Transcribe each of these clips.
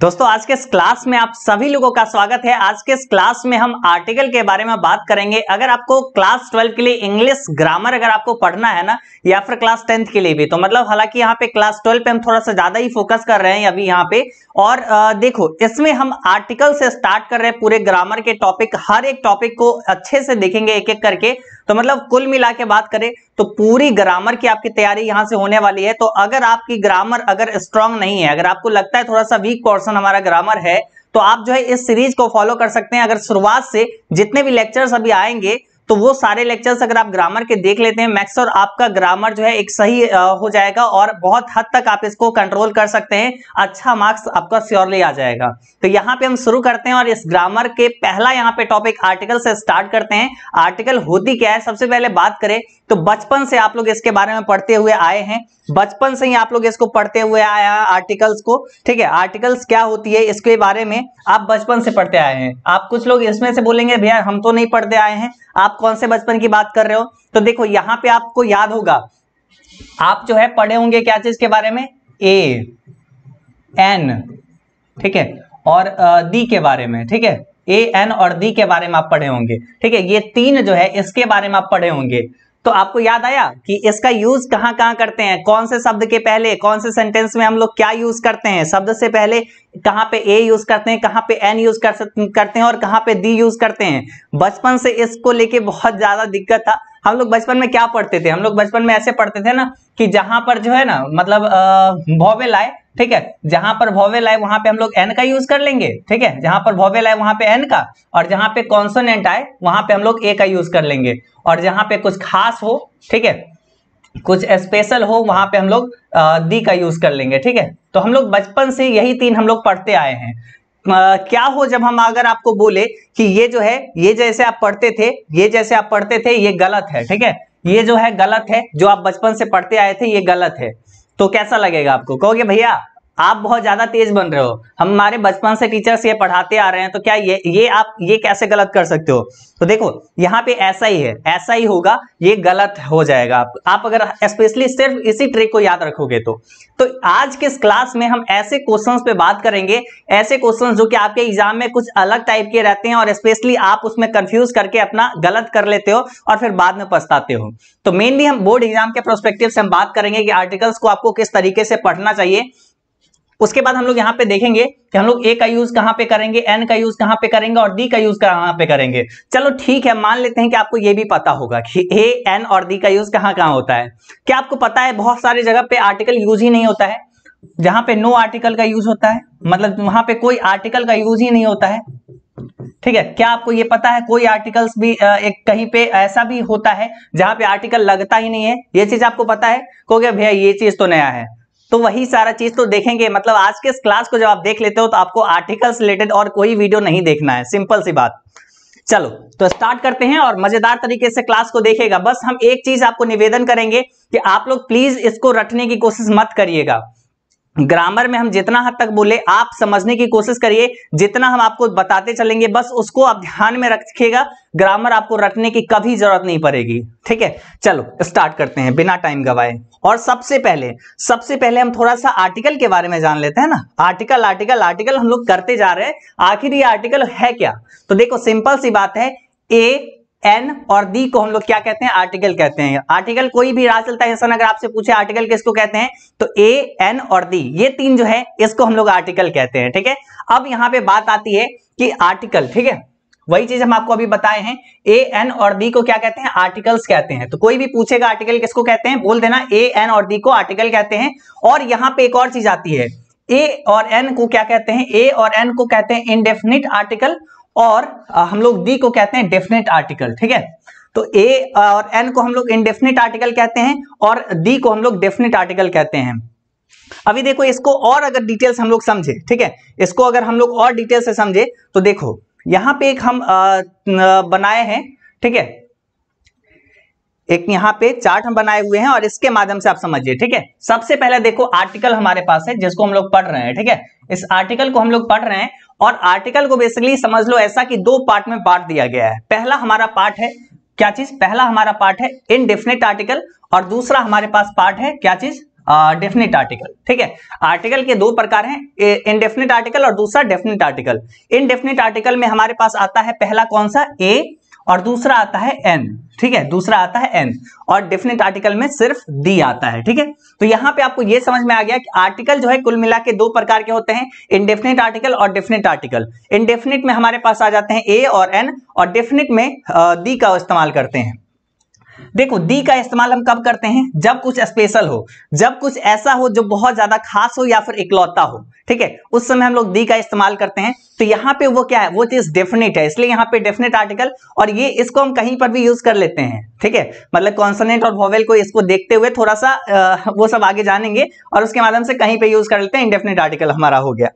दोस्तों आज के इस क्लास में आप सभी लोगों का स्वागत है आज के इस क्लास में हम आर्टिकल के बारे में बात करेंगे अगर आपको क्लास ट्वेल्व के लिए इंग्लिश ग्रामर अगर आपको पढ़ना है ना या फिर क्लास टेंथ के लिए भी तो मतलब हालांकि यहाँ पे क्लास ट्वेल्व पे हम थोड़ा सा ज्यादा ही फोकस कर रहे हैं अभी यहाँ पे और आ, देखो इसमें हम आर्टिकल से स्टार्ट कर रहे हैं पूरे ग्रामर के टॉपिक हर एक टॉपिक को अच्छे से देखेंगे एक एक करके तो मतलब कुल मिला के बात करें तो पूरी ग्रामर की आपकी तैयारी यहां से होने वाली है तो अगर आपकी ग्रामर अगर स्ट्रांग नहीं है अगर आपको लगता है थोड़ा सा वीक पोर्सन हमारा ग्रामर है तो आप जो है इस सीरीज को फॉलो कर सकते हैं अगर शुरुआत से जितने भी लेक्चर्स अभी आएंगे तो वो सारे लेक्चर्स अगर आप ग्रामर के देख लेते हैं मैक्स और आपका ग्रामर जो है एक सही हो जाएगा और बहुत हद तक आप इसको कंट्रोल कर सकते हैं अच्छा मार्क्स आपका श्योरली आ जाएगा तो यहाँ पे हम शुरू करते हैं और इस ग्रामर के पहला यहाँ पे टॉपिक आर्टिकल से स्टार्ट करते हैं आर्टिकल होती क्या है सबसे पहले बात करें तो बचपन से आप लोग इसके बारे में पढ़ते हुए आए हैं बचपन से ही आप लोग इसको पढ़ते हुए आया आर्टिकल्स को ठीक है आर्टिकल्स क्या होती है इसके बारे में आप बचपन से पढ़ते आए हैं आप कुछ लोग इसमें से बोलेंगे भैया हम तो नहीं पढ़ते आए हैं आप कौन से बचपन की बात कर रहे हो तो देखो यहां पे आपको याद होगा आप जो है पढ़े होंगे क्या चीज के बारे में ए एन ठीक है और दी के बारे में ठीक है ए एन और दी के बारे में आप पढ़े होंगे ठीक है ये तीन जो है इसके बारे में आप पढ़े होंगे तो आपको याद आया कि इसका यूज कहां कहां करते हैं कौन से शब्द के पहले कौन से सेंटेंस में हम लोग क्या यूज करते हैं शब्द से पहले कहां पे ए यूज करते हैं कहां पे एन यूज कर करते हैं और कहां पे दी यूज करते हैं बचपन से इसको लेके बहुत ज्यादा दिक्कत था हम लोग बचपन में क्या पढ़ते थे हम लोग बचपन में ऐसे पढ़ते थे ना कि जहां पर जो है ना मतलब वॉवेल आए ठीक है जहां पर वॉवेल आए वहां पे हम लोग एन का यूज कर लेंगे ठीक है जहां पर वॉवेल आए वहां पे एन का और जहां पे कॉन्सोनेंट आए वहां पे हम लोग ए का यूज कर लेंगे और जहां पे कुछ खास हो ठीक है कुछ स्पेशल हो वहां पे हम लोग दी का यूज कर लेंगे ठीक है तो हम लोग बचपन से यही तीन हम लोग पढ़ते आए हैं आ, क्या हो जब हम अगर आपको बोले कि ये जो है ये जैसे आप पढ़ते थे ये जैसे आप पढ़ते थे ये गलत है ठीक है ये जो है गलत है जो आप बचपन से पढ़ते आए थे ये गलत है तो कैसा लगेगा आपको कहोगे भैया आप बहुत ज्यादा तेज बन रहे हो हमारे बचपन से टीचर्स ये पढ़ाते आ रहे हैं तो क्या ये ये आप ये कैसे गलत कर सकते हो तो देखो यहाँ पे ऐसा ही है ऐसा ही होगा ये गलत हो जाएगा आप आप अगर स्पेशली सिर्फ इसी ट्रिक को याद रखोगे तो तो आज के इस क्लास में हम ऐसे क्वेश्चंस पे बात करेंगे ऐसे क्वेश्चंस जो कि आपके एग्जाम में कुछ अलग टाइप के रहते हैं और स्पेशली आप उसमें कंफ्यूज करके अपना गलत कर लेते हो और फिर बाद में पछताते हो तो मेनली हम बोर्ड एग्जाम के प्रोस्पेक्टिव से हम बात करेंगे कि आर्टिकल्स को आपको किस तरीके से पढ़ना चाहिए उसके बाद हम लोग यहाँ पे देखेंगे कि हम लोग ए का यूज कहाँ पे करेंगे एन का यूज कहाँ पे करेंगे और डी का यूज कहाँ पे करेंगे चलो ठीक है मान लेते हैं कि आपको ये भी पता होगा कि ए एन और डी का यूज कहाँ कहाँ होता है क्या आपको पता है बहुत सारी जगह पे आर्टिकल यूज ही नहीं होता है जहां पे नो आर्टिकल का यूज होता है मतलब वहां पे कोई आर्टिकल का यूज ही नहीं होता है ठीक है क्या आपको ये पता है कोई आर्टिकल्स भी एक कहीं पे ऐसा भी होता है जहां पे आर्टिकल लगता ही नहीं है ये चीज आपको पता है क्योंकि भैया ये चीज तो नया है तो वही सारा चीज तो देखेंगे मतलब आज के इस क्लास को जब आप देख लेते हो तो आपको आर्टिकल रिलेटेड और कोई वीडियो नहीं देखना है सिंपल सी बात चलो तो स्टार्ट करते हैं और मजेदार तरीके से क्लास को देखेगा बस हम एक चीज आपको निवेदन करेंगे कि आप लोग प्लीज इसको रटने की कोशिश मत करिएगा ग्रामर में हम जितना हद तक बोले आप समझने की कोशिश करिए जितना हम आपको बताते चलेंगे बस उसको आप ध्यान में रखिएगा ग्रामर आपको रटने की कभी जरूरत नहीं पड़ेगी ठीक है चलो स्टार्ट करते हैं बिना टाइम गवाए और सबसे पहले सबसे पहले हम थोड़ा सा आर्टिकल के बारे में जान लेते हैं ना आर्टिकल आर्टिकल आर्टिकल हम लोग करते जा रहे हैं आखिर ये आर्टिकल है क्या तो देखो सिंपल सी बात है ए एन और दी को हम लोग क्या कहते हैं आर्टिकल कहते हैं आर्टिकल कोई भी राज चलता है अगर आपसे पूछे आर्टिकल किसको कहते हैं तो ए एन और दी ये तीन जो है इसको हम लोग आर्टिकल कहते हैं ठीक है ठेके? अब यहां पे बात आती है कि आर्टिकल ठीक है वही चीज हम आपको अभी बताए हैं ए एन और दी को क्या कहते हैं आर्टिकल्स कहते हैं तो कोई भी पूछेगा आर्टिकल किसको कहते हैं बोल देना ए एन और दी को आर्टिकल कहते हैं और यहाँ पे एक और चीज आती है ए और एन को क्या कहते हैं ए और एन को कहते हैं इनडेफिनिट आर्टिकल और हम लोग दी को कहते हैं डेफिनेट आर्टिकल ठीक है तो ए और एन को हम लोग इनडेफिनेट आर्टिकल कहते हैं और डी को हम लोग डेफिनेट आर्टिकल कहते हैं अभी देखो इसको और अगर डिटेल्स हम लोग समझे ठीक है इसको अगर हम लोग और डिटेल से समझे तो देखो यहां पे एक हम बनाए हैं ठीक है एक यहाँ पे चार्ट हम बनाए हुए हैं और इसके माध्यम से आप समझिए ठीक है सबसे पहले देखो आर्टिकल हमारे पास है जिसको हम लोग पढ़ रहे हैं ठीक है इस आर्टिकल को हम लोग पढ़ रहे हैं और आर्टिकल को बेसिकली समझ लो ऐसा कि दो पार्ट में पार्ट दिया गया है पहला हमारा पार्ट है क्या चीज पहला हमारा पार्ट है इनडेफिनेट आर्टिकल और दूसरा हमारे पास पार्ट है क्या चीज डेफिनेट आर्टिकल ठीक है आर्टिकल के दो प्रकार हैं इनडेफिनेट आर्टिकल और दूसरा डेफिनेट आर्टिकल इनडेफिनेट आर्टिकल में हमारे पास आता है पहला कौन सा ए और दूसरा आता है एन ठीक है दूसरा आता है एन और डेफिनेट आर्टिकल में सिर्फ दी आता है ठीक है तो यहां पे आपको यह समझ में आ गया कि आर्टिकल जो है कुल मिला के दो प्रकार के होते हैं इनडेफिनेट आर्टिकल और डेफिनेट आर्टिकल इनडेफिनेट में हमारे पास आ जाते हैं ए और एन और डेफिनेट में दी का इस्तेमाल करते हैं देखो दी का इस्तेमाल हम कब करते हैं जब कुछ स्पेशल हो जब कुछ ऐसा हो जो बहुत ज्यादा खास हो या फिर इकलौता हो ठीक है उस समय हम लोग दी का इस्तेमाल करते हैं तो यहां पे वो क्या है वो चीज डेफिनेट है इसलिए यहां पे डेफिनेट आर्टिकल और ये इसको हम कहीं पर भी यूज कर लेते हैं ठीक है मतलब कॉन्सनेंट और भोवेल को इसको देखते हुए थोड़ा सा वो सब आगे जानेंगे और उसके माध्यम से कहीं पर यूज कर लेते हैं इंडेफिनेट आर्टिकल हमारा हो गया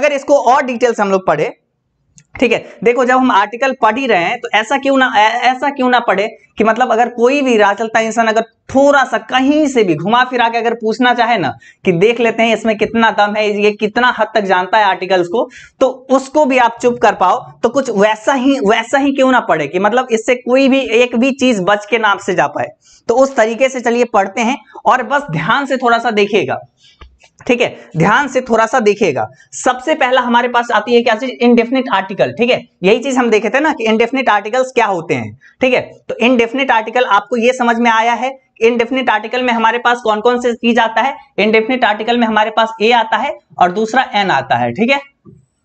अगर इसको और डिटेल्स हम लोग पढ़े ठीक है देखो जब हम आर्टिकल पढ़ ही रहे हैं तो ऐसा क्यों ना ऐसा क्यों ना पढ़े कि मतलब अगर कोई भी राह चलता इंसान अगर थोड़ा सा कहीं से भी घुमा फिरा के अगर पूछना चाहे ना कि देख लेते हैं इसमें कितना दम है ये कितना हद तक जानता है आर्टिकल्स को तो उसको भी आप चुप कर पाओ तो कुछ वैसा ही वैसा ही क्यों ना पढ़े कि मतलब इससे कोई भी एक भी चीज बच के नाम से जा पाए तो उस तरीके से चलिए पढ़ते हैं और बस ध्यान से थोड़ा सा देखिएगा ठीक है ध्यान से थोड़ा सा देखिएगा सबसे पहला हमारे पास आती है क्या चीज इनडेफिनेट आर्टिकल ठीक है यही चीज हम देखे थे ना कि इनडेफिनेट आर्टिकल्स क्या होते हैं ठीक है तो इनडेफिनेट आर्टिकल आपको यह समझ में आया है इनडेफिनेट आर्टिकल में हमारे पास कौन कौन से चीज आता है इनडेफिनेट आर्टिकल में हमारे पास ए आता है और दूसरा एन आता है ठीक है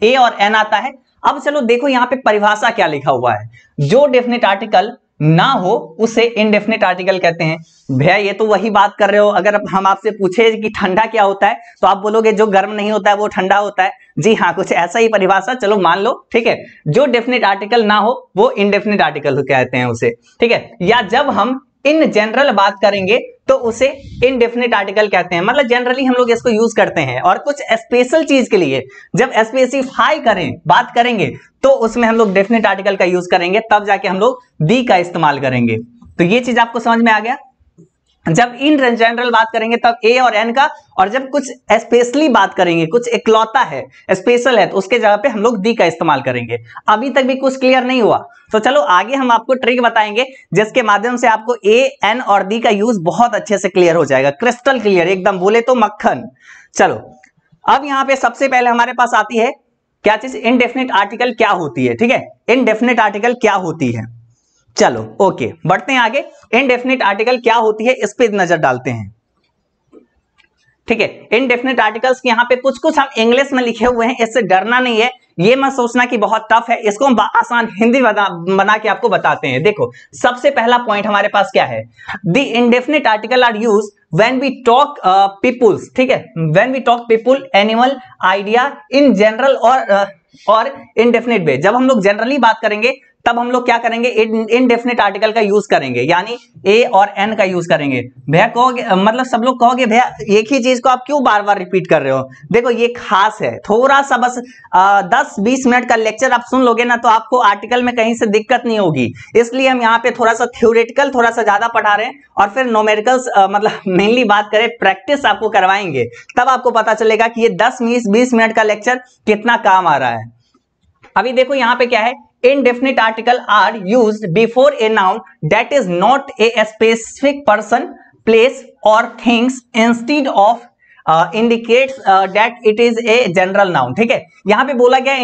ए और एन आता है अब चलो देखो यहां पे परिभाषा क्या लिखा हुआ है जो डेफिनेट आर्टिकल ना हो उसे इनडेफिनेट आर्टिकल कहते हैं भैया ये तो वही बात कर रहे हो अगर हम आपसे पूछे कि ठंडा क्या होता है तो आप बोलोगे जो गर्म नहीं होता है वो ठंडा होता है जी हाँ कुछ ऐसा ही परिभाषा चलो मान लो ठीक है जो डेफिनेट आर्टिकल ना हो वो इनडेफिनेट आर्टिकल कहते हैं उसे ठीक है या जब हम इन जनरल बात करेंगे तो उसे इनडेफिनेट आर्टिकल कहते हैं मतलब जनरली हम लोग इसको यूज करते हैं और कुछ स्पेशल चीज के लिए जब स्पेसिफाई करें बात करेंगे तो उसमें हम लोग डेफिनेट आर्टिकल का यूज करेंगे तब जाके हम लोग दी का इस्तेमाल करेंगे तो ये चीज आपको समझ में आ गया जब इन जनरल बात करेंगे तब ए और एन का और जब कुछ स्पेशली बात करेंगे कुछ इकलौता है स्पेशल है तो उसके जगह पे हम लोग दी का इस्तेमाल करेंगे अभी तक भी कुछ क्लियर नहीं हुआ तो चलो आगे हम आपको ट्रिक बताएंगे जिसके माध्यम से आपको ए एन और दी का यूज बहुत अच्छे से क्लियर हो जाएगा क्रिस्टल क्लियर एकदम बोले तो मक्खन चलो अब यहाँ पे सबसे पहले हमारे पास आती है क्या चीज इनडेफिनेट आर्टिकल क्या होती है ठीक है इनडेफिनेट आर्टिकल क्या होती है चलो ओके बढ़ते हैं आगे इनडेफिनेट आर्टिकल क्या होती है इस पर नजर डालते हैं ठीक है इनडेफिनेट आर्टिकल्स के यहाँ पे कुछ कुछ हम इंग्लिश में लिखे हुए हैं इससे डरना नहीं है ये मत सोचना कि बहुत टफ है इसको हम आसान हिंदी बना, बना के आपको बताते हैं देखो सबसे पहला पॉइंट हमारे पास क्या है the indefinite article are use when we talk peoples ठीक है when we talk people animal idea in general uh, और इनडेफिनेट वे जब हम लोग जनरली बात करेंगे तब हम लोग क्या करेंगे इनडेफिनेट आर्टिकल का यूज करेंगे यानी ए और एन का यूज करेंगे भैया कहोगे मतलब सब लोग कहोगे भैया एक ही चीज को आप क्यों बार बार रिपीट कर रहे हो देखो ये खास है थोड़ा सा बस आ, दस बीस मिनट का लेक्चर आप सुन लोगे ना तो आपको आर्टिकल में कहीं से दिक्कत नहीं होगी इसलिए हम यहाँ पे थोड़ा सा थ्योरेटिकल थोड़ा सा ज्यादा पढ़ा रहे हैं और फिर नोमेरिकल मतलब मेनली बात करें प्रैक्टिस आपको करवाएंगे तब आपको पता चलेगा कि ये दस बीस बीस मिनट का लेक्चर कितना काम आ रहा है अभी देखो यहाँ पे क्या है indefinite article are used before a noun that is not a specific person place or things instead of indicates that it is a general noun ठीक है यहाँ पे बोला गया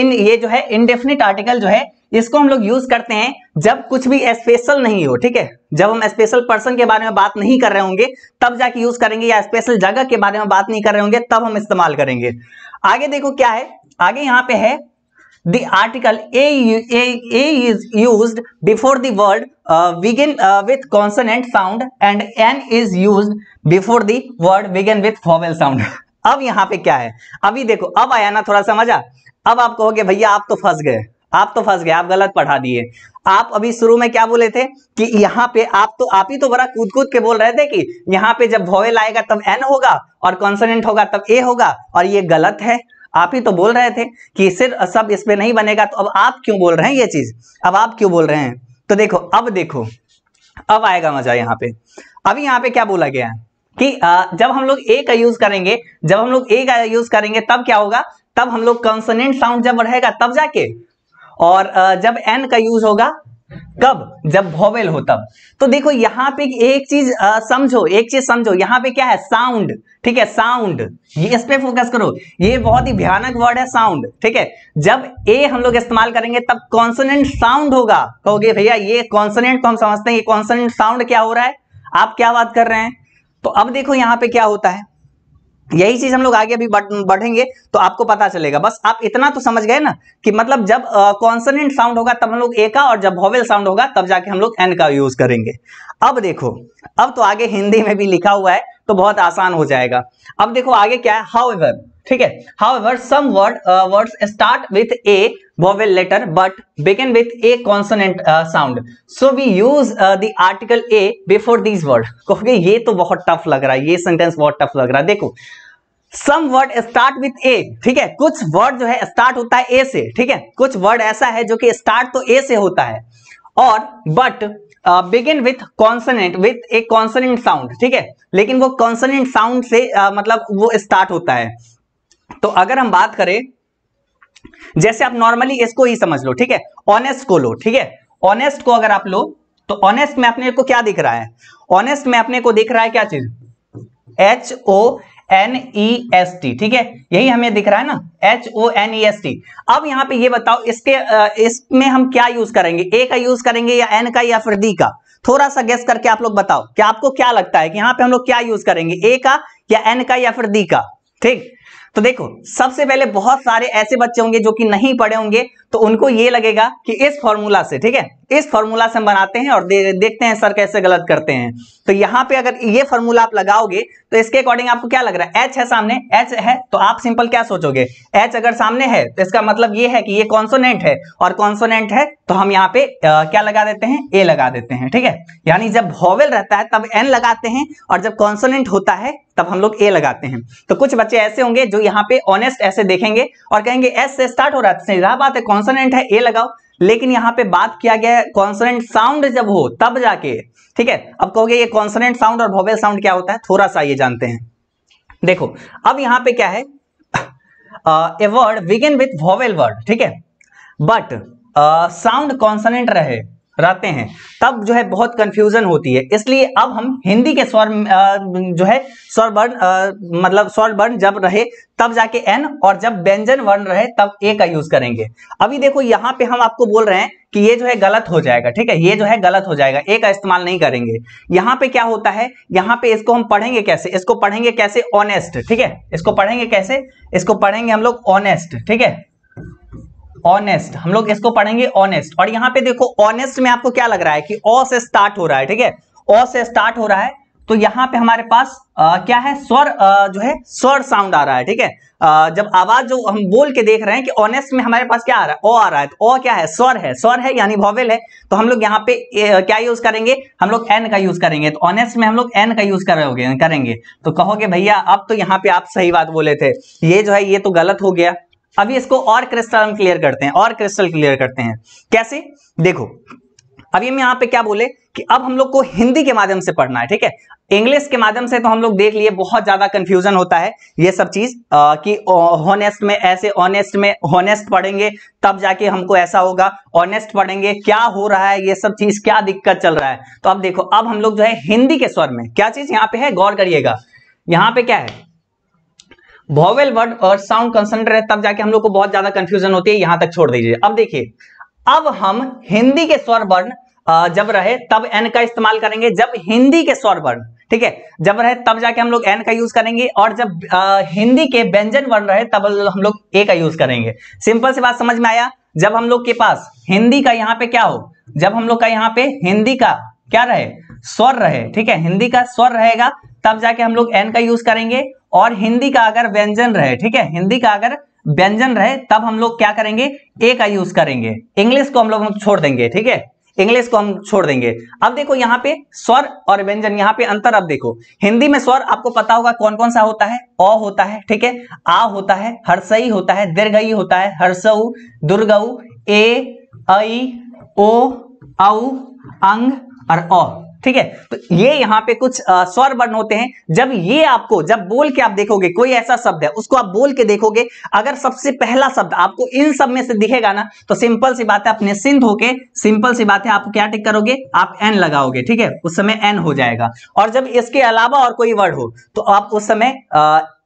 इन ये जो है इंडेफिनिट आर्टिकल जो है इसको हम लोग यूज करते हैं जब कुछ भी स्पेशल नहीं हो ठीक है जब हम स्पेशल पर्सन के बारे में बात नहीं कर रहे होंगे तब जाके यूज करेंगे या स्पेशल जगह के बारे में बात नहीं कर रहे होंगे तब हम इस्तेमाल करेंगे आगे देखो क्या है आगे यहाँ पे है the article a, a, a is used before the word uh, begin uh, with consonant sound and n is used before the word begin with vowel sound अब यहाँ पे क्या है अभी देखो अब आया ना थोड़ा समझा अब आप कहोगे भैया आप तो फंस गए आप तो फंस गए आप गलत पढ़ा दिए आप अभी शुरू में क्या बोले थे कि यहाँ पे आप तो आप ही तो बड़ा कूद कूद के बोल रहे थे कि यहाँ पे जब वॉयल आएगा तब एन होगा और कॉन्सनेंट होगा तब ए होगा और ये गलत है आप ही तो बोल रहे थे कि सिर्फ सब इसमें नहीं बनेगा तो अब आप क्यों बोल रहे हैं ये चीज अब आप क्यों बोल रहे हैं तो देखो अब देखो अब आएगा मजा यहाँ पे अभी यहाँ पे क्या बोला गया है कि जब हम लोग ए का यूज करेंगे जब हम लोग ए का यूज करेंगे तब क्या होगा तब हम लोग कंसोनेंट साउंड जब बढ़ेगा तब जाके और जब एन का यूज होगा कब जब भोवेल हो तब तो देखो यहां पे एक चीज समझो एक चीज समझो यहां पे क्या है साउंड ठीक है साउंड ये इस पे फोकस करो ये बहुत ही भयानक वर्ड है साउंड ठीक है जब ए हम लोग इस्तेमाल करेंगे तब कॉन्सोनेंट साउंड होगा कहोगे भैया ये कॉन्सोनेंट को हम समझते हैं ये कॉन्सोनेंट साउंड क्या हो रहा है आप क्या बात कर रहे हैं तो अब देखो यहां पर क्या होता है यही चीज हम लोग आगे अभी बढ़ेंगे तो आपको पता चलेगा बस आप इतना तो समझ गए ना कि मतलब जब कॉन्सनेंट साउंड होगा तब हम लोग ए का और जब वॉवेल साउंड होगा तब जाके हम लोग एन का यूज करेंगे अब देखो अब तो आगे हिंदी में भी लिखा हुआ है तो बहुत आसान हो जाएगा अब देखो आगे क्या है हाउ एवर ठीक है however some word word start with a vowel letter but begin with a consonant uh, sound so we use uh, the article a before these word kahoge ye to bahut tough lag raha hai ye sentence bahut tough lag raha hai dekho some word start with a ठीक है कुछ word जो है start होता है ए से ठीक है कुछ वर्ड ऐसा है जो कि स्टार्ट तो ए से होता है और but begin with consonant with a consonant sound ठीक है लेकिन वो कॉन्सनेंट साउंड से uh, मतलब वो स्टार्ट होता है तो अगर हम बात करें जैसे आप नॉर्मली इसको ही समझ लो ठीक है ऑनेस्ट को लो ठीक है ऑनेस्ट को अगर आप लो तो ऑनेस्ट में अपने को क्या दिख रहा है ऑनेस्ट में अपने को दिख रहा है क्या चीज H O N E S T ठीक है यही हमें दिख रहा है ना H O N E S T अब यहां पे ये बताओ इसके इसमें हम क्या यूज करेंगे ए का यूज करेंगे या एन का या फिर डी का थोड़ा सा गेस करके आप लोग बताओ कि आपको क्या लगता है कि यहां पे हम लोग क्या यूज करेंगे ए का या एन का या फिर डी का ठीक तो देखो सबसे पहले बहुत सारे ऐसे बच्चे होंगे जो कि नहीं पढ़े होंगे तो उनको ये लगेगा कि इस फॉर्मूला से ठीक है इस फॉर्मूला से हम बनाते हैं और दे, देखते हैं सर कैसे गलत करते हैं तो यहाँ पे अगर ये फॉर्मूला आप लगाओगे तो इसके अकॉर्डिंग आपको क्या लग रहा है एच है सामने एच है तो आप सिंपल क्या सोचोगे एच अगर सामने है तो इसका मतलब ये है कि ये कॉन्सोनेंट है और कॉन्सोनेंट है तो हम यहाँ पे आ, क्या लगा देते हैं ए लगा देते हैं ठीक है यानी जब भॉवेल रहता है तब एन लगाते हैं और जब कॉन्सोनेंट होता है तब हम लोग ए लगाते हैं तो कुछ बच्चे ऐसे होंगे जो यहाँ पे ऑनेस्ट ऐसे देखेंगे और कहेंगे एस से स्टार्ट हो रहा है तो कॉन्सोनेंट है ए लगाओ लेकिन यहां पे बात किया गया है कॉन्सोनेंट साउंड जब हो तब जाके ठीक है अब कहोगे ये कॉन्सोनेंट साउंड और भोवेल साउंड क्या होता है थोड़ा सा ये जानते हैं देखो अब यहां पे क्या है ए वर्ड विगेन विथ वोवेल वर्ड ठीक है बट साउंड कॉन्सोनेंट रहे रहते हैं तब जो है बहुत कंफ्यूजन होती है इसलिए अब हम हिंदी के स्वर जो है स्वर वर्ण मतलब स्वर वर्ण जब रहे तब जाके एन और जब व्यंजन वर्ण रहे तब ए का यूज करेंगे अभी देखो यहाँ पे हम आपको बोल रहे हैं कि ये जो है गलत हो जाएगा ठीक है ये जो है गलत हो जाएगा ए का इस्तेमाल नहीं करेंगे यहाँ पे क्या होता है यहाँ पे इसको हम पढ़ेंगे कैसे इसको पढ़ेंगे कैसे ऑनेस्ट ठीक है इसको पढ़ेंगे कैसे इसको पढ़ेंगे हम लोग ऑनेस्ट ठीक है ऑनेस्ट हम लोग इसको पढ़ेंगे ऑनेस्ट और यहाँ पे देखो ऑनेस्ट में आपको क्या लग रहा है कि ओ से स्टार्ट हो रहा है ठीक है ओ से स्टार्ट हो रहा है तो यहाँ पे हमारे पास आ, क्या है स्वर आ, जो है स्वर साउंड आ रहा है ठीक है जब आवाज जो हम बोल के देख रहे हैं कि ऑनेस्ट में हमारे पास क्या आ रहा है ओ आ रहा है तो ओ क्या है स्वर है स्वर है यानी वॉवेल है तो हम लोग यहाँ पे ए, क्या यूज करेंगे हम लोग एन का यूज करेंगे तो ऑनेस्ट में हम लोग एन का यूज करोगे करेंगे तो कहोगे भैया अब तो यहाँ पे आप सही बात बोले थे ये जो है ये तो गलत हो गया अभी इसको और क्रिस्टल हम क्लियर करते हैं और क्रिस्टल क्लियर करते हैं कैसे देखो अभी हम यहां पे क्या बोले कि अब हम लोग को हिंदी के माध्यम से पढ़ना है ठीक है इंग्लिश के माध्यम से तो हम लोग देख लिए बहुत ज्यादा कंफ्यूजन होता है ये सब चीज कि होनेस्ट में ऐसे ऑनेस्ट में होनेस्ट पढ़ेंगे तब जाके हमको ऐसा होगा ऑनेस्ट पढ़ेंगे क्या हो रहा है ये सब चीज क्या दिक्कत चल रहा है तो अब देखो अब हम लोग जो है हिंदी के स्वर में क्या चीज यहाँ पे है गौर करिएगा यहाँ पे क्या है वॉवेल वर्ड और साउंड कंसेंट है तब जाके हम लोग को बहुत ज्यादा कंफ्यूजन होती है यहां तक छोड़ दीजिए अब देखिए अब हम हिंदी के स्वर वर्ण जब रहे तब एन का इस्तेमाल करेंगे जब हिंदी के स्वर वर्ण ठीक है जब रहे तब जाके हम लोग एन का यूज करेंगे और जब आ, हिंदी के व्यंजन वर्ण रहे तब हम लोग ए का यूज करेंगे सिंपल सी बात समझ में आया जब हम लोग के पास हिंदी का यहाँ पे क्या हो जब हम लोग का यहाँ पे हिंदी का क्या रहे स्वर रहे ठीक है हिंदी का स्वर रहेगा तब जाके हम लोग एन का यूज करेंगे और हिंदी का अगर व्यंजन रहे ठीक है हिंदी का अगर व्यंजन रहे तब हम लोग क्या करेंगे ए का यूज करेंगे इंग्लिश को हम लोग छोड़ देंगे ठीक है इंग्लिश को हम छोड़ देंगे अब देखो यहाँ पे स्वर और व्यंजन यहाँ पे अंतर अब देखो हिंदी में स्वर आपको पता होगा कौन कौन सा होता है अ होता है ठीक है आ होता है हर्षई होता है दीर्घई होता है हर्षउ दुर्गऊ ए ओ औ अंग और अ ठीक है तो ये यहां पे कुछ स्वर वर्ण होते हैं जब ये आपको जब बोल के आप देखोगे कोई ऐसा शब्द है उसको आप बोल के देखोगे अगर सबसे पहला शब्द आपको इन सब में से दिखेगा ना तो सिंपल सी बात है अपने सिंध होके सिंपल सी बात है आप क्या टिक करोगे आप एन लगाओगे ठीक है उस समय एन हो जाएगा और जब इसके अलावा और कोई वर्ड हो तो आप उस समय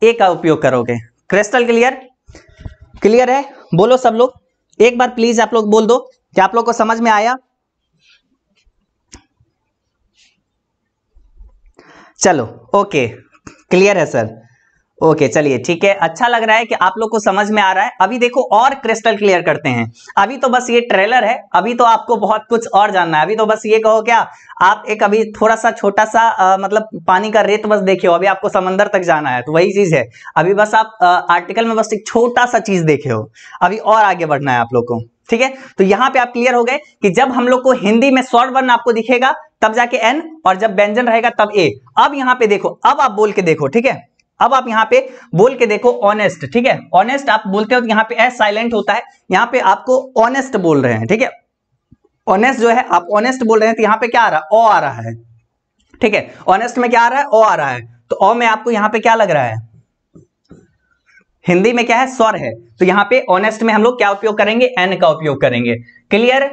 ए का उपयोग करोगे क्रिस्टल क्लियर क्लियर है बोलो सब लोग एक बार प्लीज आप लोग बोल दो क्या आप लोग को समझ में आया चलो ओके क्लियर है सर ओके चलिए ठीक है अच्छा लग रहा है कि आप लोग को समझ में आ रहा है अभी देखो और क्रिस्टल क्लियर करते हैं अभी तो बस ये ट्रेलर है अभी तो आपको बहुत कुछ और जानना है अभी तो बस ये कहो क्या आप एक अभी थोड़ा सा छोटा सा आ, मतलब पानी का रेत बस देखे हो अभी आपको समंदर तक जाना है तो वही चीज है अभी बस आप आ, आर्टिकल में बस एक छोटा सा चीज देखे हो अभी और आगे बढ़ना है आप लोग को ठीक है तो यहाँ पे आप क्लियर हो गए कि जब हम लोग को हिंदी में शॉर्ट वर्ण आपको दिखेगा तब जाके एन और जब व्यंजन रहेगा तब ए अब यहां पे देखो अब आप बोल के देखो ठीक है अब आप यहां पे बोल के देखो ऑनेस्ट ठीक है ऑनेस्ट आप बोलते हो तो पे एस साइलेंट होता है यहां पे आपको ऑनेस्ट बोल रहे हैं ठीक है ऑनेस्ट जो है आप ऑनेस्ट बोल रहे हैं तो यहां पे क्या आ रहा है ओ आ रहा है ठीक है ऑनेस्ट में क्या आ रहा है ओ आ रहा है तो ओ में आपको यहां पर क्या लग रहा है हिंदी में क्या है स्वर है तो यहां पे ऑनेस्ट में हम लोग क्या उपयोग करेंगे एन का उपयोग करेंगे क्लियर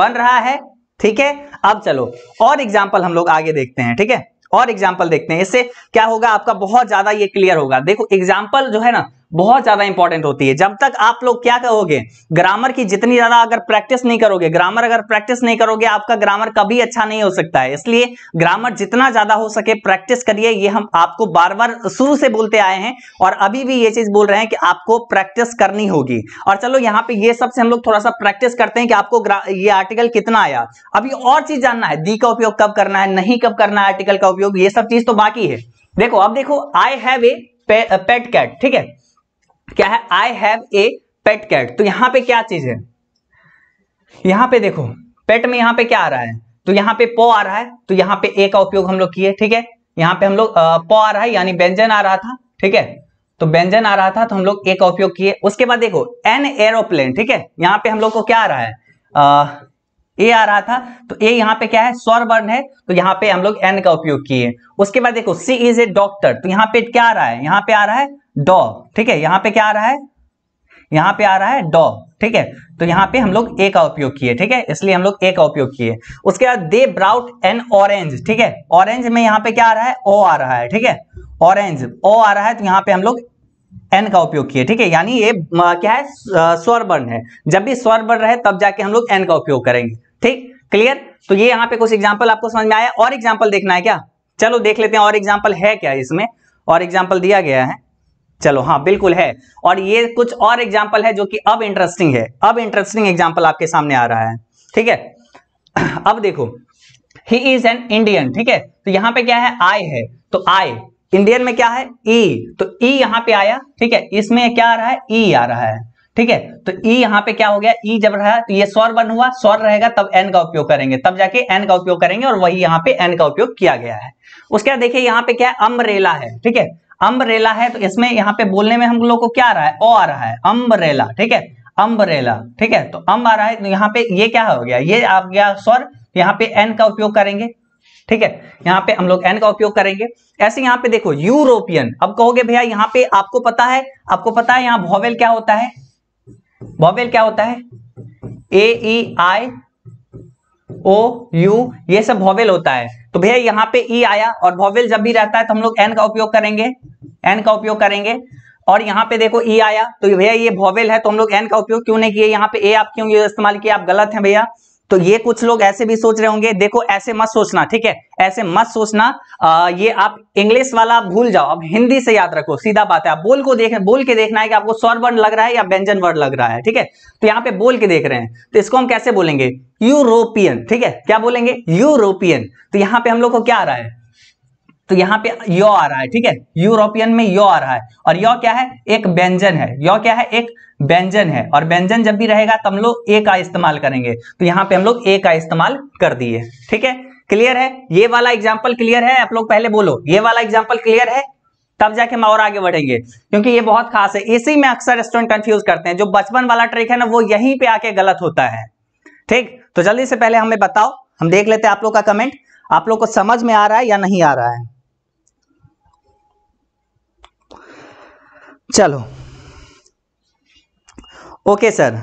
बन रहा है ठीक है अब चलो और एग्जाम्पल हम लोग आगे देखते हैं ठीक है और एग्जाम्पल देखते हैं इससे क्या होगा आपका बहुत ज्यादा ये क्लियर होगा देखो एग्जाम्पल जो है ना बहुत ज्यादा इंपॉर्टेंट होती है जब तक आप लोग क्या कहोगे ग्रामर की जितनी ज्यादा अगर प्रैक्टिस नहीं करोगे ग्रामर अगर प्रैक्टिस नहीं करोगे आपका ग्रामर कभी अच्छा नहीं हो सकता है इसलिए ग्रामर जितना ज्यादा हो सके प्रैक्टिस करिए ये हम आपको बार बार शुरू से बोलते आए हैं और अभी भी ये चीज बोल रहे हैं कि आपको प्रैक्टिस करनी होगी और चलो यहाँ पे ये सबसे हम लोग थोड़ा सा प्रैक्टिस करते हैं कि आपको ये आर्टिकल कितना आया अभी और चीज जानना है दी का उपयोग कब करना है नहीं कब करना है आर्टिकल का उपयोग ये सब चीज तो बाकी है देखो अब देखो I have a pet cat ठीक है क्या है I have a pet cat तो यहां पे क्या चीज है यहां पे देखो पेट में यहां पे क्या आ रहा है तो यहां पे पो आ रहा है तो यहां पे ए का उपयोग हम लोग किए ठीक है यहां पे हम लोग पो आ रहा है यानी व्यंजन आ रहा था ठीक है तो व्यंजन आ रहा था तो हम लोग ए का उपयोग किए उसके बाद देखो एन एरोप्लेन ठीक है यहां पे हम लोग को क्या आ रहा है आ, ए आ रहा था तो ए यहां पे क्या है स्वर वर्ण है तो यहां पे हम लोग एन का उपयोग किए उसके बाद देखो सी इज ए डॉक्टर तो यहां पे क्या आ रहा है यहां पे आ रहा है डॉ ठीक है यहां पे क्या आ रहा है यहां पे आ रहा है डॉ ठीक है तो यहां पे हम लोग ए का उपयोग किए ठीक है इसलिए हम लोग ए का उपयोग किए उसके बाद दे ब्राउट एन ऑरेंज ठीक है ऑरेंज में यहां पे क्या आ रहा है ओ आ रहा है ठीक है ऑरेंज ओ आ रहा है तो यहां पे हम लोग एन का उपयोग किए ठीक है यानी ये क्या है स्वर वर्ण है जब भी स्वर वर्ण रहे तब जाके हम लोग एन का उपयोग करेंगे ठीक क्लियर तो ये यहां पे कुछ एग्जाम्पल आपको समझ में आया और एग्जाम्पल देखना है क्या चलो देख लेते हैं और एग्जाम्पल है क्या इसमें और एग्जाम्पल दिया गया है चलो हाँ बिल्कुल है और ये कुछ और एग्जाम्पल है जो कि अब इंटरेस्टिंग है अब इंटरेस्टिंग एग्जाम्पल आपके सामने आ रहा है ठीक है अब देखो ही इज एन इंडियन ठीक है तो यहाँ पे क्या है आई है तो आई इंडियन में क्या है ई e. तो ई e यहाँ पे आया ठीक है इसमें क्या आ रहा है ई e आ रहा है ठीक है तो ई यहाँ पे क्या हो गया ई जब रहा तो ये स्वर बन हुआ सौर रहेगा तब एन का उपयोग करेंगे तब जाके एन का उपयोग करेंगे और वही यहाँ पे एन का उपयोग किया गया है उसके बाद देखिए यहाँ पे क्या है अम्ब्रेला है ठीक है अम्बरेला है तो इसमें यहाँ पे बोलने में हम लोग को क्या आ रहा है ओ आ रहा है अम्बरेला ठीक है अम्बरेला ठीक है तो अम्ब आ रहा है तो यहाँ पे ये क्या हो गया ये आ गया स्वर तो यहाँ पे एन का उपयोग करेंगे ठीक है यहाँ पे हम लोग एन का उपयोग करेंगे ऐसे यहाँ पे देखो यूरोपियन अब कहोगे भैया यहाँ पे आपको पता है आपको पता है यहाँ भॉवेल क्या होता है भोवेल क्या होता है ए आई ओ यू ये सब भोवेल होता है तो भैया यहाँ पे ई e आया और भोवेल जब भी रहता है तो हम लोग एन का उपयोग करेंगे एन का उपयोग करेंगे और यहाँ पे देखो ई e आया तो भैया ये भोवेल है तो हम लोग एन का उपयोग क्यों नहीं किए यहाँ पे ए आप क्यों इस्तेमाल किया आप गलत है भैया तो ये कुछ लोग ऐसे भी सोच रहे होंगे देखो ऐसे मत सोचना ठीक है ऐसे मत सोचना आ, ये आप इंग्लिश वाला आप भूल जाओ अब हिंदी से याद रखो सीधा बात है आप बोल को देख बोल के देखना है कि आपको स्वर वर्ण लग रहा है या व्यंजन वर्ण लग रहा है ठीक है तो यहाँ पे बोल के देख रहे हैं तो इसको हम कैसे बोलेंगे यूरोपियन ठीक है क्या बोलेंगे यूरोपियन तो यहाँ पे हम लोग को क्या आ रहा है तो यहाँ पे यो आ रहा है ठीक है यूरोपियन में यो आ रहा है और यो क्या है एक व्यंजन है यो क्या है एक व्यंजन है और व्यंजन जब भी रहेगा तो हम लोग ए का इस्तेमाल करेंगे तो यहाँ पे हम लोग ए का इस्तेमाल कर दिए ठीक है क्लियर है ये वाला एग्जाम्पल क्लियर है आप लोग पहले बोलो ये वाला एग्जाम्पल क्लियर है तब जाके हम और आगे बढ़ेंगे क्योंकि ये बहुत खास है इसी में अक्सर स्टूडेंट कंफ्यूज करते हैं जो बचपन वाला ट्रिक है ना वो यहीं पे आके गलत होता है ठीक तो जल्दी से पहले हमें बताओ हम देख लेते हैं आप लोग का कमेंट आप लोग को समझ में आ रहा है या नहीं आ रहा है चलो ओके सर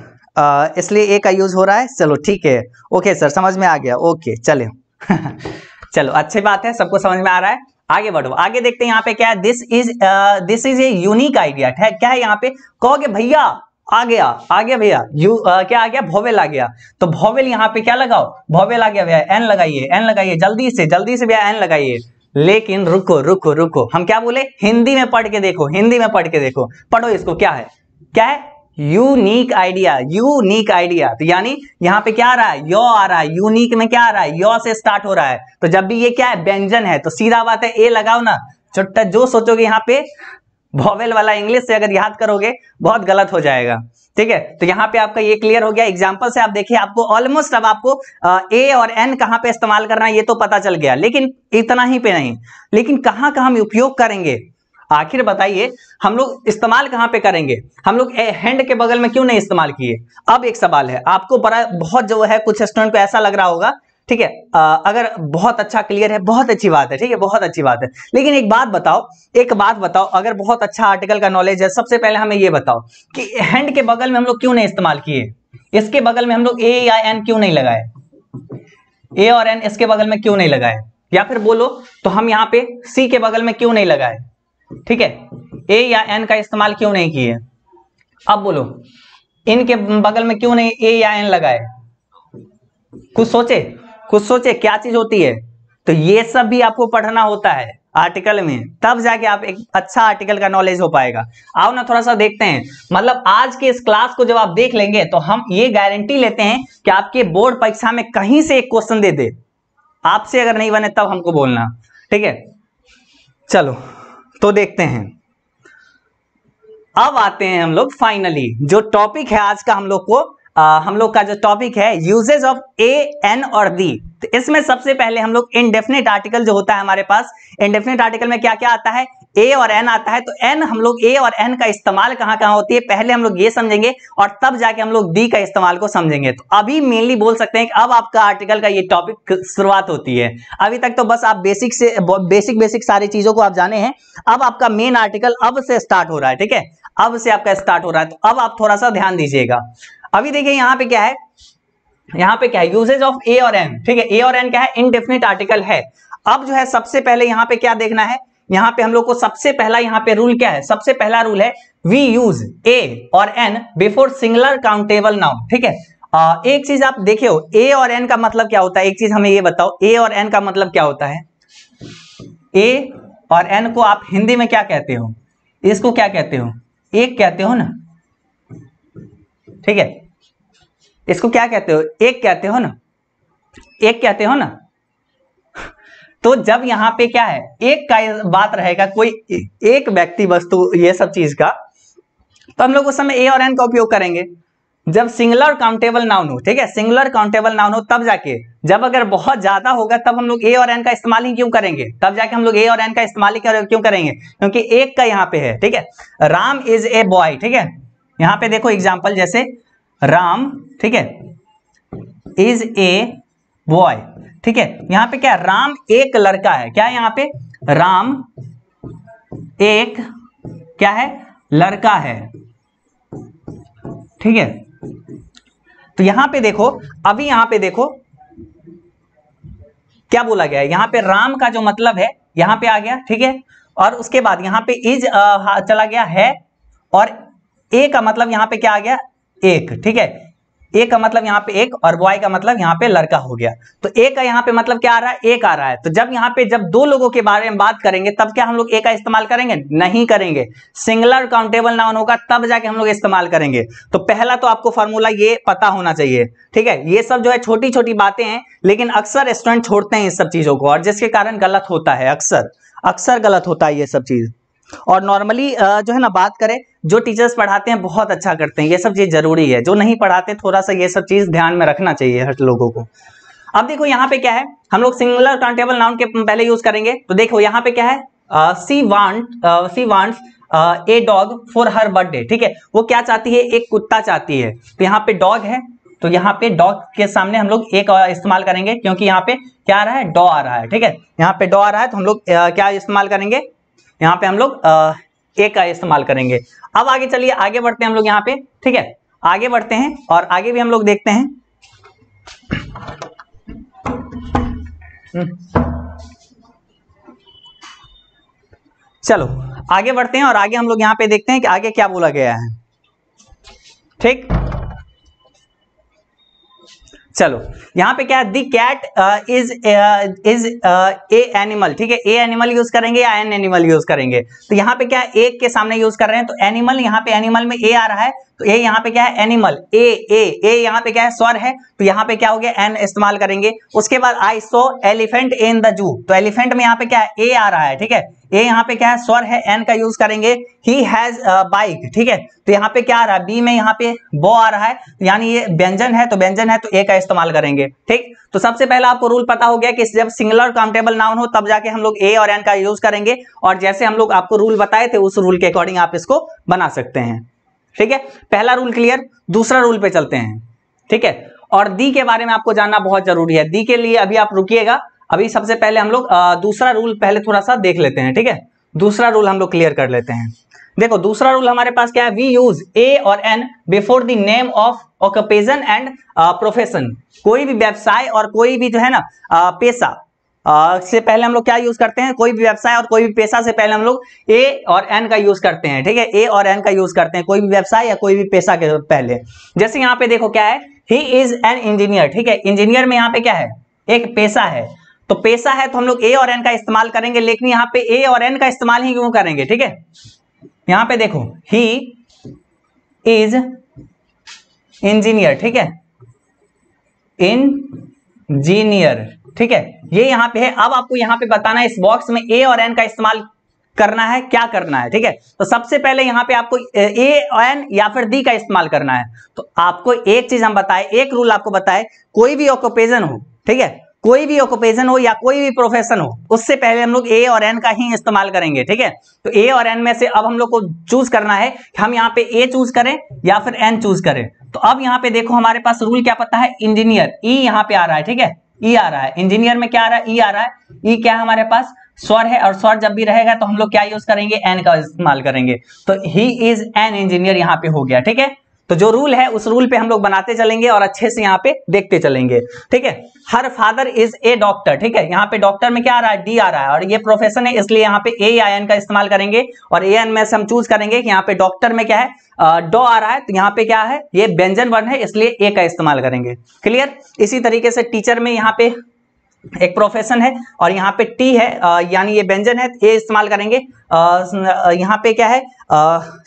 इसलिए ए का यूज हो रहा है चलो ठीक है ओके सर समझ में आ गया ओके चले चलो अच्छी बात है सबको समझ में आ रहा है आगे बढ़ो आगे देखते हैं यहाँ पे क्या है this is this is a unique idea है क्या है यहाँ पे के भैया आ गया आ गया भैया यू आ, क्या आ गया भोवेल आ गया तो भोवेल यहाँ पे क्या लगाओ भोवेल आ गया भैया एन लगाइए एन लगाइए जल्दी से जल्दी से भैया एन लगाइए लेकिन रुको रुको रुको हम क्या बोले हिंदी में पढ़ के देखो हिंदी में पढ़ के देखो पढ़ो इसको क्या है क्या है यूनिक आइडिया यूनिक आइडिया तो यानी यहां पे क्या आ रहा है यो आ रहा है यूनिक में क्या आ रहा है यो से स्टार्ट हो रहा है तो जब भी ये क्या है व्यंजन है तो सीधा बात है ए लगाओ ना छोटा जो सोचोगे यहाँ पे वॉवेल वाला इंग्लिश से अगर याद करोगे बहुत गलत हो जाएगा ठीक है तो यहाँ पे आपका ये क्लियर हो गया एग्जाम्पल से आप देखिए आपको ऑलमोस्ट अब आपको ए और एन कहाँ पे इस्तेमाल करना है ये तो पता चल गया लेकिन इतना ही पे नहीं लेकिन कहाँ कहाँ हम उपयोग करेंगे आखिर बताइए हम लोग इस्तेमाल कहाँ पे करेंगे हम लोग हैंड के बगल में क्यों नहीं इस्तेमाल किए अब एक सवाल है आपको बड़ा बहुत जो है कुछ स्टूडेंट को ऐसा लग रहा होगा ठीक है अगर बहुत अच्छा क्लियर है बहुत अच्छी बात है ठीक है बहुत अच्छी बात है लेकिन एक बात बताओ एक बात बताओ अगर बहुत अच्छा आर्टिकल का नॉलेज है सबसे पहले हमें यह बताओ कि हैंड के बगल में हम लोग क्यों नहीं इस्तेमाल किए इसके बगल में हम लोग ए या एन क्यों नहीं लगाए ए और एन इसके बगल में क्यों नहीं लगाए या फिर बोलो तो हम यहां पे सी के बगल में क्यों नहीं लगाए ठीक है ए या एन का इस्तेमाल क्यों नहीं किए अब बोलो इनके बगल में क्यों नहीं ए या एन लगाए कुछ सोचे खुद सोचे क्या चीज होती है तो ये सब भी आपको पढ़ना होता है आर्टिकल में तब जाके आप एक अच्छा आर्टिकल का नॉलेज हो पाएगा आओ ना थोड़ा सा देखते हैं मतलब आज के इस क्लास को जब आप देख लेंगे तो हम ये गारंटी लेते हैं कि आपके बोर्ड परीक्षा में कहीं से एक क्वेश्चन दे दे आपसे अगर नहीं बने तब हमको बोलना ठीक है चलो तो देखते हैं अब आते हैं हम लोग फाइनली जो टॉपिक है आज का हम लोग को आ, हम लोग का जो टॉपिक है यूजेज ऑफ ए एन और दी तो इसमें सबसे पहले हम लोग इनडेफिनेट आर्टिकल जो होता है हमारे पास इनडेफिनेट आर्टिकल में क्या क्या आता है ए और एन आता है तो एन हम लोग ए और एन का इस्तेमाल कहां कहां होती है पहले हम लोग ये समझेंगे और तब जाके हम लोग दी का इस्तेमाल को समझेंगे तो अभी मेनली बोल सकते हैं कि अब आपका आर्टिकल का ये टॉपिक शुरुआत होती है अभी तक तो बस आप बेसिक से बेसिक बेसिक सारी चीजों को आप जाने हैं अब आपका मेन आर्टिकल अब से स्टार्ट हो रहा है ठीक है अब से आपका स्टार्ट हो रहा है तो अब आप थोड़ा सा ध्यान दीजिएगा अभी देखिए यहां पे क्या है यहां पे क्या है यूजेज ऑफ ए और एन ठीक है ए और एन क्या है इनडेफिनेट आर्टिकल है अब जो है सबसे पहले यहां पे क्या देखना है यहां पे हम लोग को सबसे पहला यहां पे रूल क्या है सबसे पहला रूल है वी यूज ए और an before singular countable noun ठीक है आ, एक चीज आप देखे हो ए और एन का मतलब क्या होता है एक चीज हमें ये बताओ ए और एन का मतलब क्या होता है ए और एन को आप हिंदी में क्या कहते हो इसको क्या कहते हो एक कहते हो ना ठीक है इसको क्या कहते हो एक कहते हो ना एक कहते हो ना तो जब यहाँ पे क्या है एक का बात रहेगा कोई एक व्यक्ति वस्तु ये सब चीज का तो हम लोग उस समय ए और एन का उपयोग करेंगे जब सिंगुलर काउंटेबल नाउन हो ठीक है सिंगुलर काउंटेबल नाउन हो तब जाके जब अगर बहुत ज्यादा होगा तब हम लोग ए और एन का इस्तेमाल ही क्यों करेंगे तब जाके हम लोग ए और एन का इस्तेमाल ही क्यों करेंगे क्योंकि एक का यहाँ पे है ठीक है राम इज ए बॉय ठीक है यहां पे देखो एग्जाम्पल जैसे राम ठीक है इज ए बॉय ठीक है यहां पे क्या राम एक लड़का है क्या यहां पे राम एक क्या है लड़का है ठीक है तो यहां पे देखो अभी यहां पे देखो क्या बोला गया है यहां पे राम का जो मतलब है यहां पे आ गया ठीक है और उसके बाद यहां पे इज चला गया है और ए का मतलब यहां पे क्या आ गया एक ठीक है ए का मतलब यहां पे एक और बॉय का मतलब यहां पे लड़का हो गया तो ए का यहां पे मतलब क्या आ रहा है एक आ रहा है तो जब यहां पे जब दो लोगों के बारे में बात करेंगे तब क्या हम लोग ए का इस्तेमाल करेंगे नहीं करेंगे सिंगलर काउंटेबल नाउन होगा तब जाके हम लोग इस्तेमाल करेंगे तो पहला तो आपको फॉर्मूला ये पता होना चाहिए ठीक है ये सब जो है छोटी छोटी बातें हैं लेकिन अक्सर स्टूडेंट छोड़ते हैं इस सब चीजों को और जिसके कारण गलत होता है अक्सर अक्सर गलत होता है ये सब चीज और नॉर्मली जो है ना बात करें जो टीचर्स पढ़ाते हैं बहुत अच्छा करते हैं ये सब चीज़ जरूरी है जो नहीं पढ़ाते थोड़ा सा ये सब चीज़ ध्यान में रखना चाहिए हर लोगों को अब देखो यहाँ पे क्या है हम लोग सिंगुलर काउंटेबल नाउन के पहले यूज करेंगे तो देखो यहाँ पे क्या है she want she want a dog for her birthday ठीक है वो क्या चाहती है एक कुत्ता चाहती है तो यहाँ पे डॉग है तो यहाँ पे डॉग के सामने हम लोग एक इस्तेमाल करेंगे क्योंकि यहाँ पे क्या आ रहा है डॉ आ रहा है ठीक है यहाँ पे डॉ आ रहा है तो हम लोग क्या इस्तेमाल करेंगे यहाँ पे हम लोग ए का इस्तेमाल करेंगे अब आगे चलिए आगे बढ़ते हैं हम लोग यहाँ पे ठीक है आगे बढ़ते हैं और आगे भी हम लोग देखते हैं चलो आगे बढ़ते हैं और आगे हम लोग यहां पे देखते हैं कि आगे क्या बोला गया है ठीक चलो यहाँ पे क्या है the cat is is a animal ठीक है ए एनिमल यूज करेंगे या एन एनिमल यूज करेंगे तो यहाँ पे क्या है एक के सामने यूज कर रहे हैं तो एनिमल यहाँ पे एनिमल में ए आ रहा है तो ए यहाँ पे क्या है एनिमल ए ए ए यहाँ पे क्या है स्वर है तो यहाँ पे क्या हो गया एन इस्तेमाल करेंगे उसके बाद आई सो एलिफेंट इन द जू तो एलिफेंट में यहाँ पे क्या है ए आ रहा है ठीक है ए यहाँ पे क्या है स्वर है एन का यूज करेंगे ही हैज बाइक ठीक है तो यहाँ पे क्या आ रहा है बी में यहाँ पे बो आ रहा है तो यानी ये व्यंजन है तो व्यंजन है तो ए का इस्तेमाल करेंगे ठीक तो सबसे पहला आपको रूल पता हो गया कि जब सिंगलर काउंटेबल नाउन हो तब जाके हम लोग ए और एन का यूज करेंगे और जैसे हम लोग आपको रूल बताए थे उस रूल के अकॉर्डिंग आप इसको बना सकते हैं ठीक है पहला रूल क्लियर दूसरा रूल पे चलते हैं ठीक है और दी के बारे में आपको जानना बहुत जरूरी है दी के लिए अभी आप रुकिएगा अभी सबसे पहले हम लोग दूसरा रूल पहले थोड़ा सा देख लेते हैं ठीक है दूसरा रूल हम लोग क्लियर कर लेते हैं देखो दूसरा रूल हमारे पास क्या है वी यूज ए और an before the name of occupation and profession कोई भी व्यवसाय और कोई भी जो है ना पेशा से पहले हम लोग क्या यूज करते हैं कोई भी व्यवसाय और कोई भी पेशा से पहले हम लोग ए और एन का यूज करते हैं ठीक है ए और एन का यूज करते हैं कोई भी व्यवसाय या कोई भी पेशा के पहले जैसे यहाँ पे देखो क्या है ही इज एन इंजीनियर ठीक है इंजीनियर में यहाँ पे क्या है एक पेशा है तो पेशा है तो हम लोग ए और एन का इस्तेमाल करेंगे लेकिन यहां पे ए और एन का इस्तेमाल ही क्यों करेंगे ठीक है यहां पे देखो ही इज इंजीनियर ठीक है इंजीनियर ठीक है ये यहां पे है अब आपको यहां पे बताना है इस बॉक्स में ए और एन का इस्तेमाल करना है क्या करना है ठीक है तो सबसे पहले यहां पे आपको ए एन या फिर दी का इस्तेमाल करना है तो आपको एक चीज हम बताए एक रूल आपको बताए कोई भी ऑक्यूपेशन हो ठीक है कोई भी ऑक्यूपेशन हो या कोई भी प्रोफेशन हो उससे पहले हम लोग ए और एन का ही इस्तेमाल करेंगे ठीक है तो ए और एन में से अब हम लोग को चूज करना है कि हम यहाँ पे ए चूज करें या फिर एन चूज करें तो अब यहाँ पे देखो हमारे पास रूल क्या पता है इंजीनियर ई e यहाँ पे आ रहा है ठीक है ई e आ रहा है इंजीनियर में क्या आ रहा है ई e आ रहा है ई क्या है हमारे पास स्वर है और स्वर जब भी रहेगा तो हम लोग क्या यूज करेंगे एन का इस्तेमाल करेंगे तो ही इज एन इंजीनियर यहाँ पे हो गया ठीक है तो जो रूल है उस रूल पे हम लोग बनाते चलेंगे और अच्छे से यहाँ पे देखते चलेंगे ठीक है her father is a doctor ठीक है यहाँ पे डॉक्टर में क्या आ रहा है डी आ रहा है और ये प्रोफेशन है इसलिए यहाँ पे ए आई एन का इस्तेमाल करेंगे और ए एन में से हम चूज करेंगे कि यहाँ पे डॉक्टर में क्या है डॉ आ रहा है तो यहाँ पे क्या है ये व्यंजन वर्ण है इसलिए ए का इस्तेमाल करेंगे क्लियर इसी तरीके से टीचर में यहाँ पे एक प्रोफेशन है और यहाँ पे टी है यानी ये व्यंजन है ए इस्तेमाल करेंगे यहाँ पे क्या है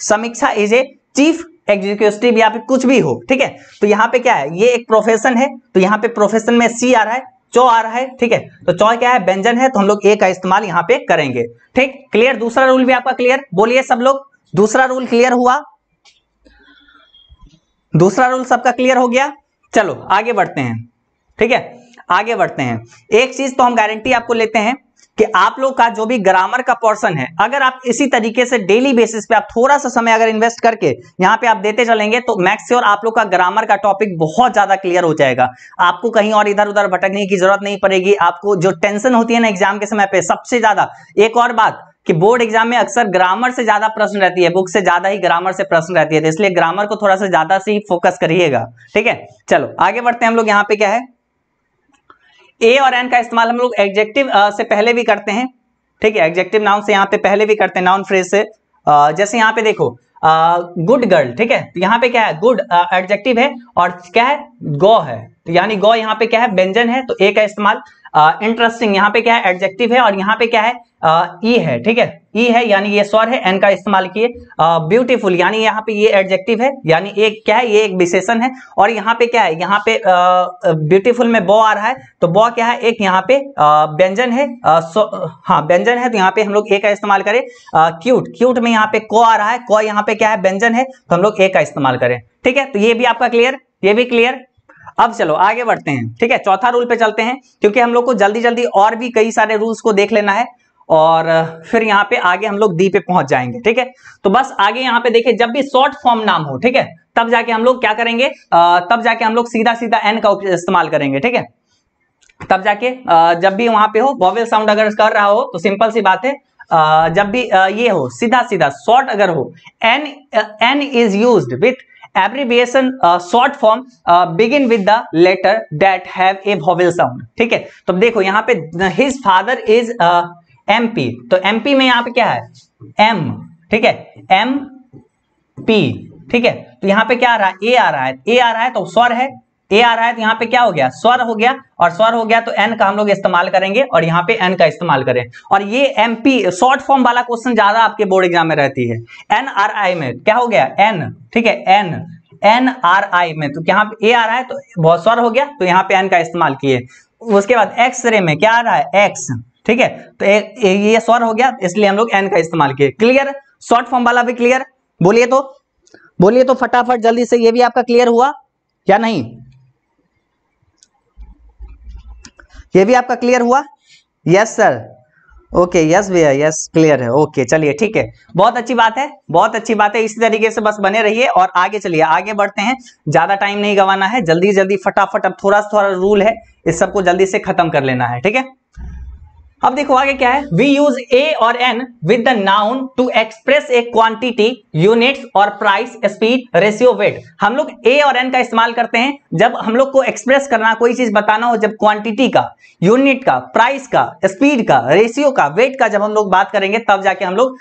समीक्षा इज ए चीफ एग्जीक्यूटिव या फिर कुछ भी हो ठीक है तो यहाँ पे क्या है ये एक प्रोफेशन है तो यहाँ पे प्रोफेशन में सी आ रहा है चौ आ रहा है ठीक है तो चौ क्या है व्यंजन है तो हम लोग ए का इस्तेमाल यहाँ पे करेंगे ठीक क्लियर दूसरा रूल भी आपका क्लियर बोलिए सब लोग दूसरा रूल क्लियर हुआ दूसरा रूल सबका क्लियर हो गया चलो आगे बढ़ते हैं ठीक है आगे बढ़ते हैं एक चीज तो हम गारंटी आपको लेते हैं कि आप लोग का जो भी ग्रामर का पोर्सन है अगर आप इसी तरीके से डेली बेसिस पे आप थोड़ा सा समय अगर इन्वेस्ट करके यहाँ पे आप देते चलेंगे तो मैक्स आप लोग का ग्रामर का टॉपिक बहुत ज्यादा क्लियर हो जाएगा आपको कहीं और इधर उधर भटकने की जरूरत नहीं पड़ेगी आपको जो टेंशन होती है ना एग्जाम के समय पर सबसे ज्यादा एक और बात कि बोर्ड एग्जाम में अक्सर ग्रामर से ज्यादा प्रश्न रहती है बुक से ज्यादा ही ग्रामर से प्रश्न रहती है तो इसलिए ग्रामर को थोड़ा सा ज्यादा से ही फोकस करिएगा ठीक है चलो आगे बढ़ते हैं हम लोग यहाँ पे क्या है ए और एन का इस्तेमाल हम लोग एग्जेक्टिव uh, से पहले भी करते हैं ठीक है एग्जेक्टिव नाउन से यहाँ पे पहले भी करते हैं नाउन फ्रेज से uh, जैसे यहाँ पे देखो गुड uh, गर्ल ठीक है यहाँ पे क्या है गुड एडजेक्टिव है और क्या है गौ है तो यानी गौ यहाँ पे क्या है व्यंजन है तो ए का इस्तेमाल इंटरेस्टिंग uh, यहाँ पे क्या है एडजेक्टिव है और यहाँ पे क्या है ई uh, e है ठीक है ई e है यानी ये स्वर है एन का इस्तेमाल किए ब्यूटीफुल यानी यहाँ पे ये एडजेक्टिव है यानी एक क्या है ये एक विशेषण है और यहाँ पे क्या है यहाँ पे ब्यूटीफुल uh, में बो आ रहा है तो बो क्या है एक यहाँ पे व्यंजन है हाँ व्यंजन है तो यहाँ पे हम लोग ए का इस्तेमाल करें क्यूट क्यूट में यहाँ पे को आ रहा है को यहाँ पे क्या है व्यंजन है तो हम लोग ए का इस्तेमाल करें ठीक है तो ये भी आपका क्लियर ये भी क्लियर अब चलो आगे बढ़ते हैं ठीक है चौथा रूल पे चलते हैं क्योंकि हम लोग को जल्दी जल्दी और भी कई सारे रूल्स को देख लेना है और फिर यहाँ पे आगे हम लोग डी पे पहुंच जाएंगे ठीक है तो बस आगे यहाँ पे देखिए जब भी शॉर्ट फॉर्म नाम हो ठीक है तब जाके हम लोग क्या करेंगे तब जाके हम लोग सीधा सीधा एन का इस्तेमाल करेंगे ठीक है तब जाके जब भी वहां पे हो बॉबेल साउंड अगर कर रहा हो तो सिंपल सी बात है जब भी ये हो सीधा सीधा शॉर्ट अगर हो an an is use with abbreviation short form begin with the letter that have a vowel sound ठीक है तो देखो यहाँ पे his father is M P तो एमपी में यहाँ पे क्या है एम ठीक है एम पी ठीक है तो यहाँ पे क्या आ रहा है ए आ रहा है ए आ रहा है तो स्वर है ए आ रहा है तो यहाँ पे क्या हो गया स्वर हो गया और स्वर हो गया तो एन का हम लोग इस्तेमाल करेंगे और यहाँ पे एन का इस्तेमाल करें और ये एमपी शॉर्ट फॉर्म वाला क्वेश्चन ज्यादा आपके बोर्ड एग्जाम में रहती है एन आर आई में क्या हो गया एन ठीक है एन एन आर आई में तो यहाँ पे ए आ रहा है तो बहुत स्वर हो गया तो यहाँ पे एन का इस्तेमाल किए उसके बाद एक्स रे में क्या आ रहा है एक्स ठीक है तो ए, ये स्वर हो गया इसलिए हम लोग एन का इस्तेमाल किए क्लियर शॉर्ट फॉर्म वाला भी क्लियर बोलिए तो बोलिए तो फटाफट जल्दी से ये भी आपका क्लियर हुआ या नहीं ये भी आपका क्लियर हुआ यस सर ओके यस भैया यस क्लियर है ओके चलिए ठीक है बहुत अच्छी बात है बहुत अच्छी बात है इसी तरीके से बस बने रहिए और आगे चलिए आगे बढ़ते हैं ज्यादा टाइम नहीं गवाना है जल्दी जल्दी फटाफट अब थोड़ा थोड़ा रूल है इस सबको जल्दी से खत्म कर लेना है ठीक है अब देखो आगे क्या है वी यूज ए और an with the noun to express a quantity units और प्राइस स्पीड रेशियो वेट हम लोग ए और एन का इस्तेमाल करते हैं जब हम लोग को एक्सप्रेस करना कोई चीज बताना हो जब क्वांटिटी का यूनिट का प्राइस का स्पीड का रेशियो का वेट का जब हम लोग बात करेंगे तब जाके हम लोग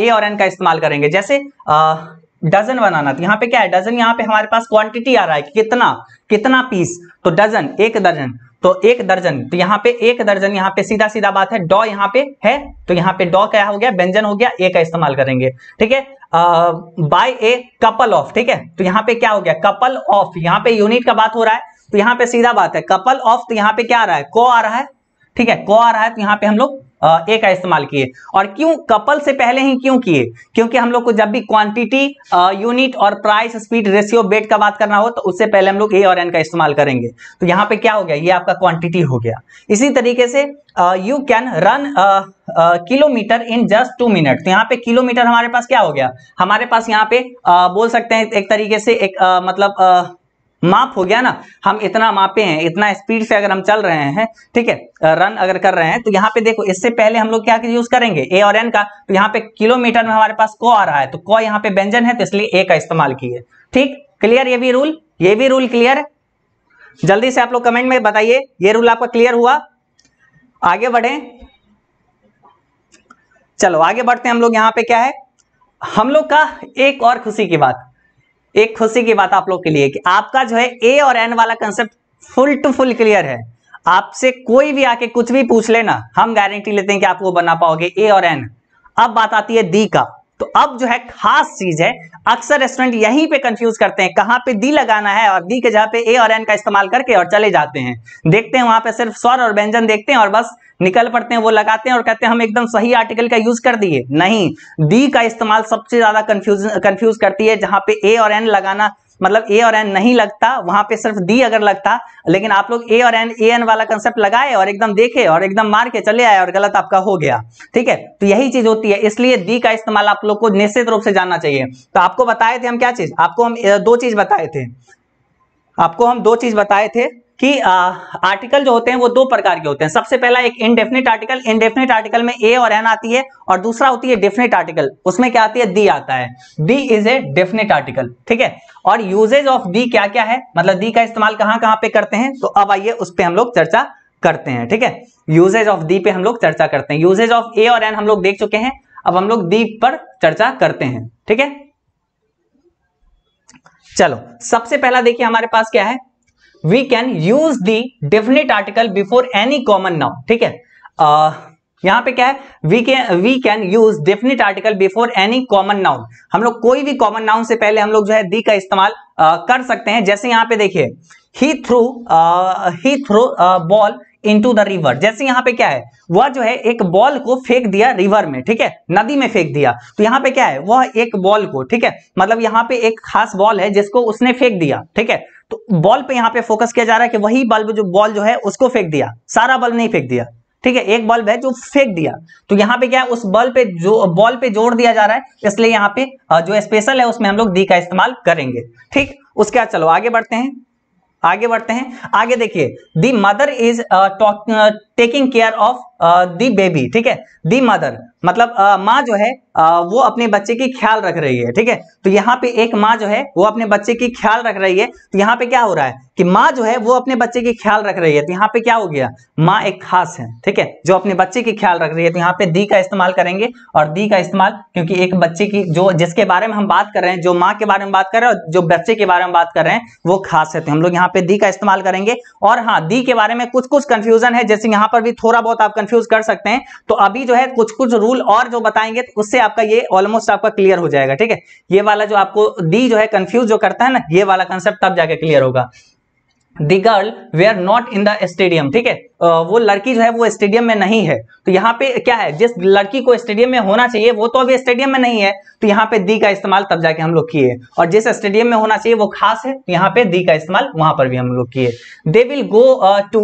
ए और एन का इस्तेमाल करेंगे जैसे आ, डजन बनाना तो यहाँ पे क्या है डजन यहाँ पे हमारे पास क्वांटिटी आ रहा है कि कितना कितना पीस तो डजन एक दर्जन तो एक दर्जन तो यहाँ पे एक दर्जन यहाँ पे सीधा सीधा बात है डॉ यहाँ पे है तो यहाँ पे डॉ क्या हो गया व्यंजन हो गया ए का इस्तेमाल करेंगे ठीक है बाय ए कपल ऑफ ठीक है तो यहाँ पे क्या हो गया कपल ऑफ यहाँ पे यूनिट का बात हो रहा है तो यहाँ पे सीधा बात है कपल ऑफ तो यहाँ पे क्या आ रहा है को आ रहा है ठीक है को आ रहा है तो यहाँ पे हम लोग ए का इस्तेमाल किए और क्यों कपल से पहले ही क्यों किए क्योंकि हम लोग को जब भी क्वांटिटी यूनिट और प्राइस स्पीड रेशियो बेट का बात करना हो तो उससे पहले हम लोग ए और एन का इस्तेमाल करेंगे तो यहाँ पे क्या हो गया ये आपका क्वांटिटी हो गया इसी तरीके से you can run kilometre in just two minute तो यहाँ पे किलोमीटर हमारे पास क्या हो गया हमारे पास यहाँ पे uh, बोल सकते हैं एक तरीके से एक uh, मतलब uh, माप हो गया ना हम इतना मापे हैं इतना स्पीड से अगर हम चल रहे हैं ठीक है रन अगर कर रहे हैं तो यहाँ पे देखो इससे पहले हम लोग क्या यूज करेंगे ए और एन का तो यहाँ पे किलोमीटर में हमारे पास को आ रहा है तो को यहाँ पे व्यंजन है तो इसलिए ए का इस्तेमाल किए ठीक क्लियर ये भी रूल ये भी रूल क्लियर जल्दी से आप लोग कमेंट में बताइए ये रूल आपका क्लियर हुआ आगे बढ़े चलो आगे बढ़ते हैं हम लोग यहाँ पे क्या है हम लोग का एक और खुशी की बात एक खुशी की बात आप लोग के लिए कि आपका जो है ए और एन वाला concept full to full clear है आपसे कोई भी आके कुछ भी पूछ लेना हम गारंटी लेते हैं कि आप वो बना पाओगे ए और एन अब बात आती है दी का तो अब जो है खास चीज है अक्सर स्टूडेंट यहीं पे कंफ्यूज करते हैं कहां पे दी लगाना है और दी के जहां पे ए और एन का इस्तेमाल करके और चले जाते हैं देखते हैं वहां पे सिर्फ स्वर और व्यंजन देखते हैं और बस निकल पड़ते हैं वो लगाते हैं और कहते हैं हम एकदम सही आर्टिकल का यूज कर दिए नहीं दी का इस्तेमाल सबसे ज्यादा कंफ्यूज कंफ्यूज करती है जहां पे ए और एन लगाना मतलब ए और एन नहीं लगता वहां पे सिर्फ डी अगर लगता लेकिन आप लोग ए और एन ए एन वाला कंसेप्ट लगाए और एकदम देखे और एकदम मार के चले आए और गलत आपका हो गया ठीक है तो यही चीज होती है इसलिए डी का इस्तेमाल आप लोग को निश्चित रूप से जानना चाहिए तो आपको बताए थे हम क्या चीज आपको हम दो चीज बताए थे आपको हम दो चीज बताए थे कि आ, आर्टिकल जो होते हैं वो दो प्रकार के होते हैं सबसे पहला एक इनडेफिनेट आर्टिकल इनडेफिनेट आर्टिकल में ए और एन आती है और दूसरा होती है डेफिनेट आर्टिकल उसमें क्या आती है दी आता है the is a definite article ठीक है और यूजेज ऑफ दी क्या क्या है मतलब दी का इस्तेमाल कहां कहां पे करते हैं तो अब आइए उस पर हम लोग चर्चा करते हैं ठीक है यूजेज ऑफ दी पे हम लोग चर्चा करते हैं यूजेज ऑफ ए और एन हम लोग देख चुके हैं अब हम लोग दी पर चर्चा करते हैं ठीक है चलो सबसे पहला देखिए हमारे पास क्या है we can use the definite article before any common noun ठीक है यहां यहाँ पे क्या है we can we can use definite article before any common noun हम लोग कोई भी कॉमन नाउन से पहले हम लोग जो है दी का इस्तेमाल uh, कर सकते हैं जैसे यहाँ पे देखिए he threw he threw ball to the river जैसे यहाँ पे क्या है वह जो है एक बॉल को फेंक दिया रिवर में ठीक है नदी में फेंक दिया तो यहाँ पे क्या है वह एक बॉल को ठीक है मतलब यहाँ पे एक खास बॉल है जिसको उसने फेंक दिया ठीक है तो बॉल पे यहाँ पे फोकस किया जा रहा है कि वही बल्ब जो बॉल जो है उसको फेंक दिया सारा बल्ब नहीं फेंक दिया ठीक है एक बल्ब है जो फेंक दिया तो यहाँ पे क्या है उस बल्ब पे जो बॉल पे जोड़ दिया जा रहा है इसलिए यहाँ पे जो स्पेशल है उसमें हम लोग दी का इस्तेमाल करेंगे ठीक उसके बाद चलो आगे बढ़ते हैं आगे बढ़ते हैं आगे देखिए the mother is taking care of the baby ठीक है दी मदर मतलब माँ जो है आ, वो अपने बच्चे की ख्याल रख रही है ठीक है तो यहाँ पे एक माँ जो है वो अपने बच्चे की ख्याल रख रही है तो यहाँ पे क्या हो रहा है कि माँ जो है वो अपने बच्चे की ख्याल रख रही है तो यहाँ पे क्या हो गया माँ एक खास है ठीक है जो अपने बच्चे की ख्याल रख रही है तो यहाँ पे दी का इस्तेमाल करेंगे और दी का इस्तेमाल क्योंकि एक बच्चे की जो जिसके बारे में हम बात कर रहे हैं जो माँ के बारे में बात कर रहे हैं और जो बच्चे के बारे में बात कर रहे हैं वो खास है तो हम लोग यहाँ पे दी का इस्तेमाल करेंगे और हाँ दी के बारे में कुछ कुछ कंफ्यूजन है जैसे यहाँ पर भी थोड़ा बहुत आप कंफ्यूज कर सकते हैं तो अभी जो है कुछ कुछ रूल और जो बताएंगे तो उससे आपका ये ऑलमोस्ट आपका क्लियर हो जाएगा ठीक है ये वाला जो आपको दी जो है कंफ्यूज जो करता है ना ये वाला कंसेप्ट तब जाके क्लियर होगा the girl we are not in the stadium ठीक है वो लड़की जो है वो स्टेडियम में नहीं है तो यहाँ पे क्या है जिस लड़की को स्टेडियम में होना चाहिए वो तो अभी स्टेडियम में नहीं है तो यहाँ पे दी का इस्तेमाल तब जाके हम लोग किए और जिस स्टेडियम में होना चाहिए वो खास है तो यहाँ पे दी का इस्तेमाल वहां पर भी हम लोग किए they will go to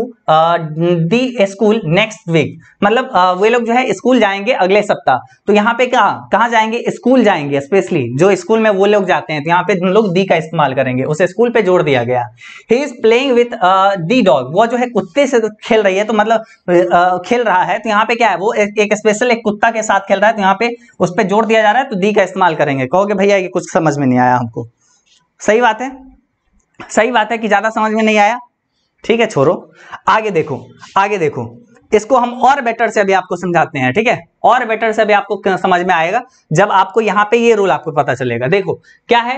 the school next week मतलब uh, वे लोग जो है स्कूल जाएंगे अगले सप्ताह तो यहाँ पे कहा कहाँ जाएंगे स्कूल जाएंगे स्पेशली जो स्कूल में वो लोग जाते हैं तो यहाँ पे हम लोग दी का इस्तेमाल करेंगे उसे स्कूल पे जोड़ दिया गया he is playing with the dog वो जो है कुत्ते से तो खेल रही है तो मतलब खेल रहा है तो यहाँ पे क्या है वो एक, स्पेशल एक कुत्ता के साथ खेल रहा है तो यहाँ पे उस पर जोर दिया जा रहा है तो दी का इस्तेमाल करेंगे कहोगे भैया ये कुछ समझ में नहीं आया हमको सही बात है सही बात है कि ज़्यादा समझ में नहीं आया ठीक है छोरो आगे देखो आगे देखो इसको हम और बेटर से अभी आपको समझाते हैं ठीक है और बेटर से अभी आपको समझ में आएगा जब आपको यहाँ पे ये रूल आपको पता चलेगा देखो क्या है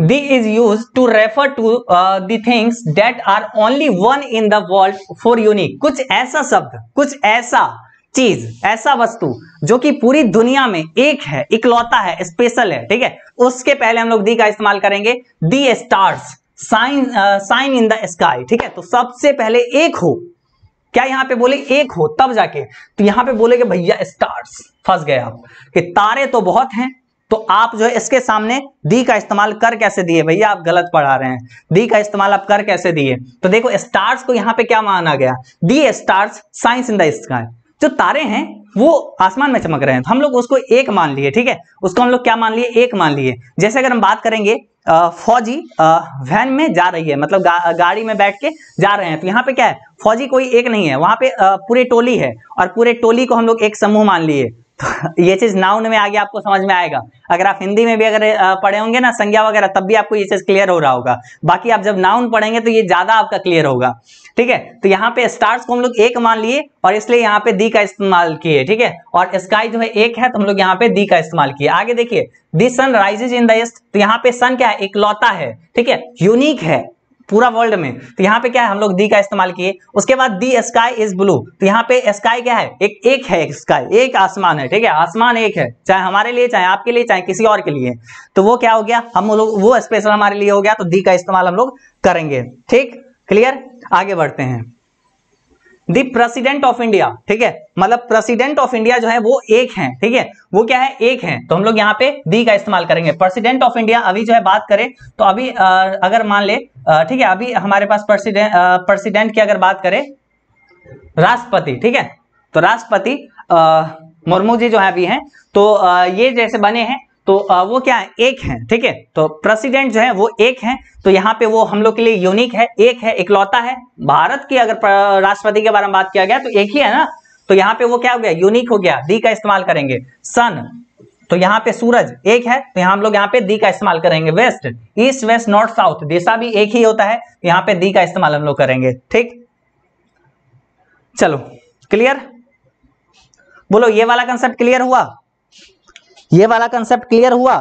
the is use to refer to uh, the things that are only one in the world कुछ ऐसा शब्द कुछ ऐसा चीज ऐसा वस्तु जो कि पूरी दुनिया में एक है इकलौता है स्पेशल है ठीक है उसके पहले हम लोग दी का इस्तेमाल करेंगे the stars shine shine in the sky ठीक है तो सबसे पहले एक हो क्या यहां पे बोले एक हो तब जाके तो यहां पे बोले कि भैया स्टार्स फंस गए आप कि तारे तो बहुत हैं तो आप जो है इसके सामने दी का इस्तेमाल कर कैसे दिए भैया आप गलत पढ़ा रहे हैं दी का इस्तेमाल आप कर कैसे दिए तो देखो स्टार्स को यहाँ पे क्या माना गया the stars shines in the sky जो तारे हैं वो आसमान में चमक रहे हैं तो हम लोग उसको एक मान लिए ठीक है उसको हम लोग क्या मान लिए एक मान लिए जैसे अगर हम बात करेंगे फौजी वैन में जा रही है मतलब गा, गाड़ी में बैठ के जा रहे हैं तो यहाँ पे क्या है फौजी कोई एक नहीं है वहां पे पूरे टोली है और पूरे टोली को हम लोग एक समूह मान लिए तो ये चीज नाउन में आगे आपको समझ में आएगा अगर आप हिंदी में भी अगर पढ़े होंगे ना संज्ञा वगैरह तब भी आपको ये चीज क्लियर हो रहा होगा बाकी आप जब नाउन पढ़ेंगे तो ये ज्यादा आपका क्लियर होगा ठीक है तो यहाँ पे स्टार्स को हम लोग एक मान लिए और इसलिए यहाँ पे दी का इस्तेमाल किए ठीक है और स्काई जो है एक है तो हम लोग यहाँ पे दी का इस्तेमाल किए आगे देखिए दी सन राइजेज इन दस्ट तो यहाँ पे सन क्या है इकलौता है ठीक है यूनिक है पूरा वर्ल्ड में तो यहाँ पे क्या है हम लोग दी का इस्तेमाल किए उसके बाद दी स्काई इज ब्लू तो यहाँ पे स्काई क्या है एक एक है स्काई एक आसमान है ठीक है आसमान एक है चाहे हमारे लिए चाहे आपके लिए चाहे किसी और के लिए तो वो क्या हो गया हम लोग वो स्पेशल हमारे लिए हो गया तो दी का इस्तेमाल हम लोग करेंगे ठीक क्लियर आगे बढ़ते हैं दी प्रेसिडेंट ऑफ इंडिया ठीक है मतलब प्रेसिडेंट ऑफ इंडिया जो है वो एक है ठीक है वो क्या है एक है तो हम लोग यहाँ पे दी का इस्तेमाल करेंगे प्रेसिडेंट ऑफ इंडिया अभी जो है बात करें तो अभी आ, अगर मान ले ठीक है अभी हमारे पास प्रेसिडेंट प्रेसिडेंट की अगर बात करें राष्ट्रपति ठीक है तो राष्ट्रपति मुर्मू जी जो है अभी है तो आ, ये जैसे बने हैं तो वो क्या है एक है ठीक है तो प्रेसिडेंट जो है वो एक है तो यहाँ पे वो हम लोग के लिए यूनिक है एक है इकलौता है भारत की अगर राष्ट्रपति के बारे में बात किया गया तो एक ही है ना तो यहाँ पे वो क्या हो गया यूनिक हो गया दी का इस्तेमाल करेंगे सन तो यहाँ पे सूरज एक है तो यहाँ हम लोग यहाँ पे दी का इस्तेमाल करेंगे west east west north south दिशा भी एक ही होता है यहाँ पे दी का इस्तेमाल हम लोग करेंगे ठीक चलो क्लियर बोलो ये वाला कंसेप्ट क्लियर हुआ ये वाला कंसेप्ट क्लियर हुआ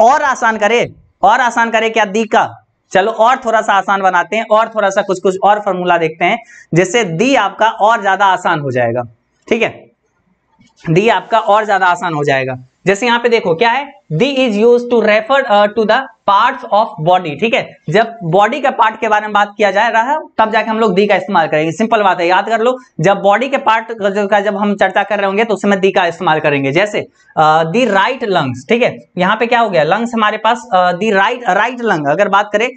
और आसान करे और आसान करे क्या दी का चलो और थोड़ा सा आसान बनाते हैं और थोड़ा सा कुछ कुछ और फॉर्मूला देखते हैं जिससे दी आपका और ज्यादा आसान हो जाएगा ठीक है डी आपका और ज्यादा आसान हो जाएगा जैसे यहाँ पे देखो क्या है the is use to refer to the part of body ठीक है जब बॉडी के पार्ट के बारे में बात किया जा रहा है तब जाके हम लोग दी का इस्तेमाल करेंगे सिंपल बात है याद कर लो जब बॉडी के पार्ट का जब हम चर्चा कर रहे होंगे तो उस समय दी का इस्तेमाल करेंगे जैसे दी राइट लंग्स ठीक है यहाँ पे क्या हो गया लंग्स हमारे पास दी राइट राइट लंग अगर बात करें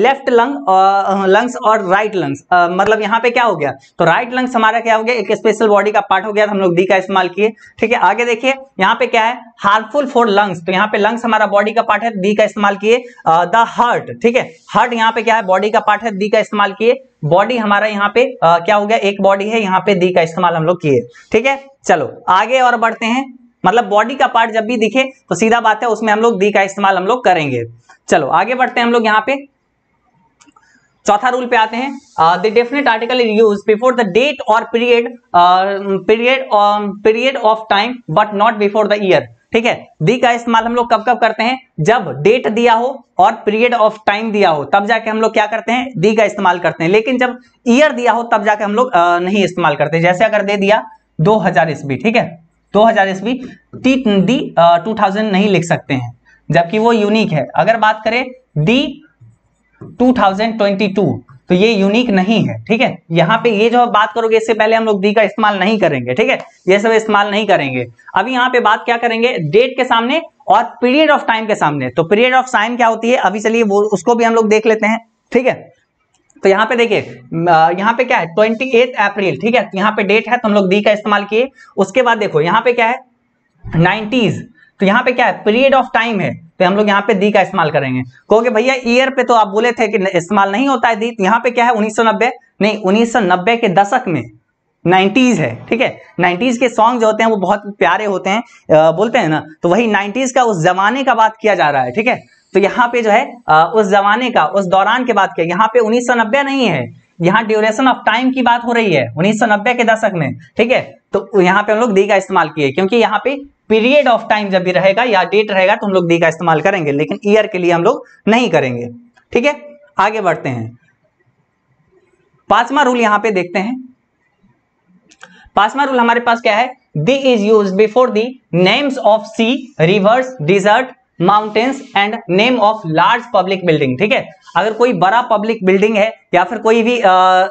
लेफ्ट लंग लंग्स और राइट लंग्स uh, मतलब यहाँ पे क्या हो गया तो राइट लंग्स हमारा क्या हो गया एक स्पेशल बॉडी का पार्ट हो गया तो हम लोग दी का इस्तेमाल किए ठीक है आगे देखिए यहाँ पे क्या है हार्मफुल फॉर लंग्स तो यहाँ पे लंग्स हमारा बॉडी का पार्ट है दी का इस्तेमाल किए द uh, हार्ट ठीक है हार्ट यहाँ पे क्या है बॉडी का पार्ट है दी का इस्तेमाल किए बॉडी हमारा यहाँ पे आ, uh, क्या हो गया एक बॉडी है यहाँ पे दी का इस्तेमाल हम लोग किए ठीक है चलो आगे और बढ़ते हैं मतलब बॉडी का पार्ट जब भी दिखे तो सीधा बात है उसमें हम लोग दी का इस्तेमाल हम लोग करेंगे चलो आगे बढ़ते हैं हम लोग यहाँ पे चौथा रूल पे आते हैं the definite article is use before the date और period period period of time but not before the year ठीक है दी का इस्तेमाल हम लोग कब कब करते हैं जब डेट दिया हो और पीरियड ऑफ टाइम दिया हो तब जाके हम लोग क्या करते हैं दी का इस्तेमाल करते हैं लेकिन जब ईयर दिया हो तब जाके हम लोग नहीं इस्तेमाल करते जैसे अगर दे दिया दो हजार ईस्वी ठीक है दो हजार ईस्वी टी डी टू थाउजेंड नहीं लिख सकते हैं जबकि वो यूनिक है अगर बात करें डी 2022 तो ये यूनिक नहीं है ठीक है यहाँ पे ये जो बात करोगे इससे पहले हम लोग दी का इस्तेमाल नहीं करेंगे ठीक है ये सब इस्तेमाल नहीं करेंगे अभी यहाँ पे बात क्या करेंगे डेट के सामने और पीरियड ऑफ टाइम के सामने तो पीरियड ऑफ टाइम क्या होती है अभी चलिए वो उसको भी हम लोग देख लेते हैं ठीक है तो यहाँ पे देखिए यहाँ पे क्या है ट्वेंटी अप्रैल ठीक है यहाँ पे डेट है तो हम लोग दी का इस्तेमाल किए उसके बाद देखो यहाँ पे क्या है नाइनटीज तो यहाँ पे क्या है पीरियड ऑफ टाइम है तो हम लोग यहाँ पे दी का इस्तेमाल करेंगे कहोगे भैया ईयर पे तो आप बोले थे कि इस्तेमाल नहीं होता है दी तो यहाँ पे क्या है उन्नीस नहीं उन्नीस के दशक में 90s है ठीक है 90s के सॉन्ग जो होते हैं वो बहुत प्यारे होते हैं आ, बोलते हैं ना तो वही 90s का उस जमाने का बात किया जा रहा है ठीक है तो यहाँ पे जो है आ, उस जमाने का उस दौरान की बात किया यहाँ पे 1990 नहीं है यहाँ ड्यूरेशन ऑफ टाइम की बात हो रही है 1990 के दशक में ठीक है तो यहाँ पे हम लोग दी का इस्तेमाल किए क्योंकि यहाँ पे पीरियड ऑफ टाइम जब भी रहेगा या डेट रहेगा तो हम लोग डी का इस्तेमाल करेंगे लेकिन ईयर के लिए हम लोग नहीं करेंगे ठीक है आगे बढ़ते हैं पांचवा रूल यहां पे देखते हैं पांचवा रूल हमारे पास क्या है the is use before the names of sea rivers desert mountains and name of large public building ठीक है अगर कोई बड़ा पब्लिक बिल्डिंग है या फिर कोई भी आ, आ,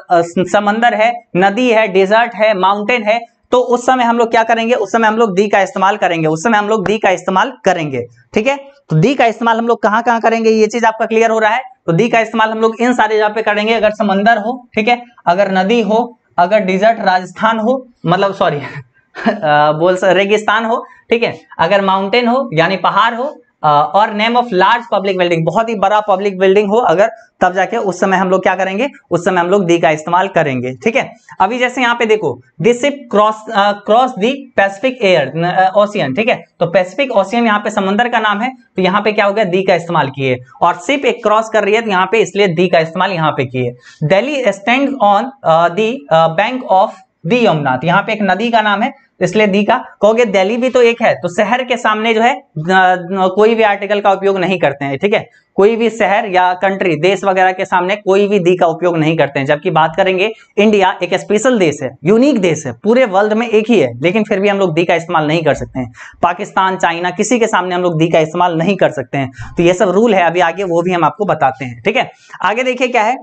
समंदर है नदी है डेजर्ट है माउंटेन है तो उस समय हम लोग क्या करेंगे उस समय हम लोग दी का इस्तेमाल करेंगे उस समय हम लोग दी का इस्तेमाल करेंगे ठीक है तो दी का इस्तेमाल हम लोग कहाँ कहां करेंगे ये चीज आपका क्लियर हो रहा है तो दी का इस्तेमाल हम लोग इन सारे जगह पे करेंगे अगर समंदर हो ठीक है अगर नदी हो अगर डिजर्ट राजस्थान हो मतलब सॉरी बोल रेगिस्तान हो ठीक है अगर माउंटेन हो यानी पहाड़ हो और name of large public building बहुत ही बड़ा पब्लिक बिल्डिंग हो अगर तब जाके उस समय हम लोग क्या करेंगे उस समय हम लोग दी का इस्तेमाल करेंगे ठीक है अभी जैसे यहाँ पे देखो this ship cross cross the Pacific air ocean ठीक है तो पैसिफिक ओशियन यहाँ पे समुद्र का नाम है तो यहाँ पे क्या हो गया दी का इस्तेमाल किए और सिप एक क्रॉस कर रही है तो यहाँ पे इसलिए दी का इस्तेमाल यहाँ पे किए Delhi stand on the bank of the Yamuna तो यहाँ पे एक नदी का नाम है तो इसलिए दी का कहोगे दिल्ली भी तो एक है तो शहर के सामने जो है कोई भी आर्टिकल का उपयोग नहीं करते हैं ठीक है कोई भी शहर या कंट्री देश वगैरह के सामने कोई भी दी का उपयोग नहीं करते हैं जबकि बात करेंगे इंडिया एक स्पेशल देश है यूनिक देश है पूरे वर्ल्ड में एक ही है लेकिन फिर भी हम लोग दी का इस्तेमाल नहीं कर सकते हैं पाकिस्तान चाइना किसी के सामने हम लोग दी का इस्तेमाल नहीं कर सकते हैं तो ये सब रूल है अभी आगे वो भी हम आपको बताते हैं ठीक है आगे देखिए क्या है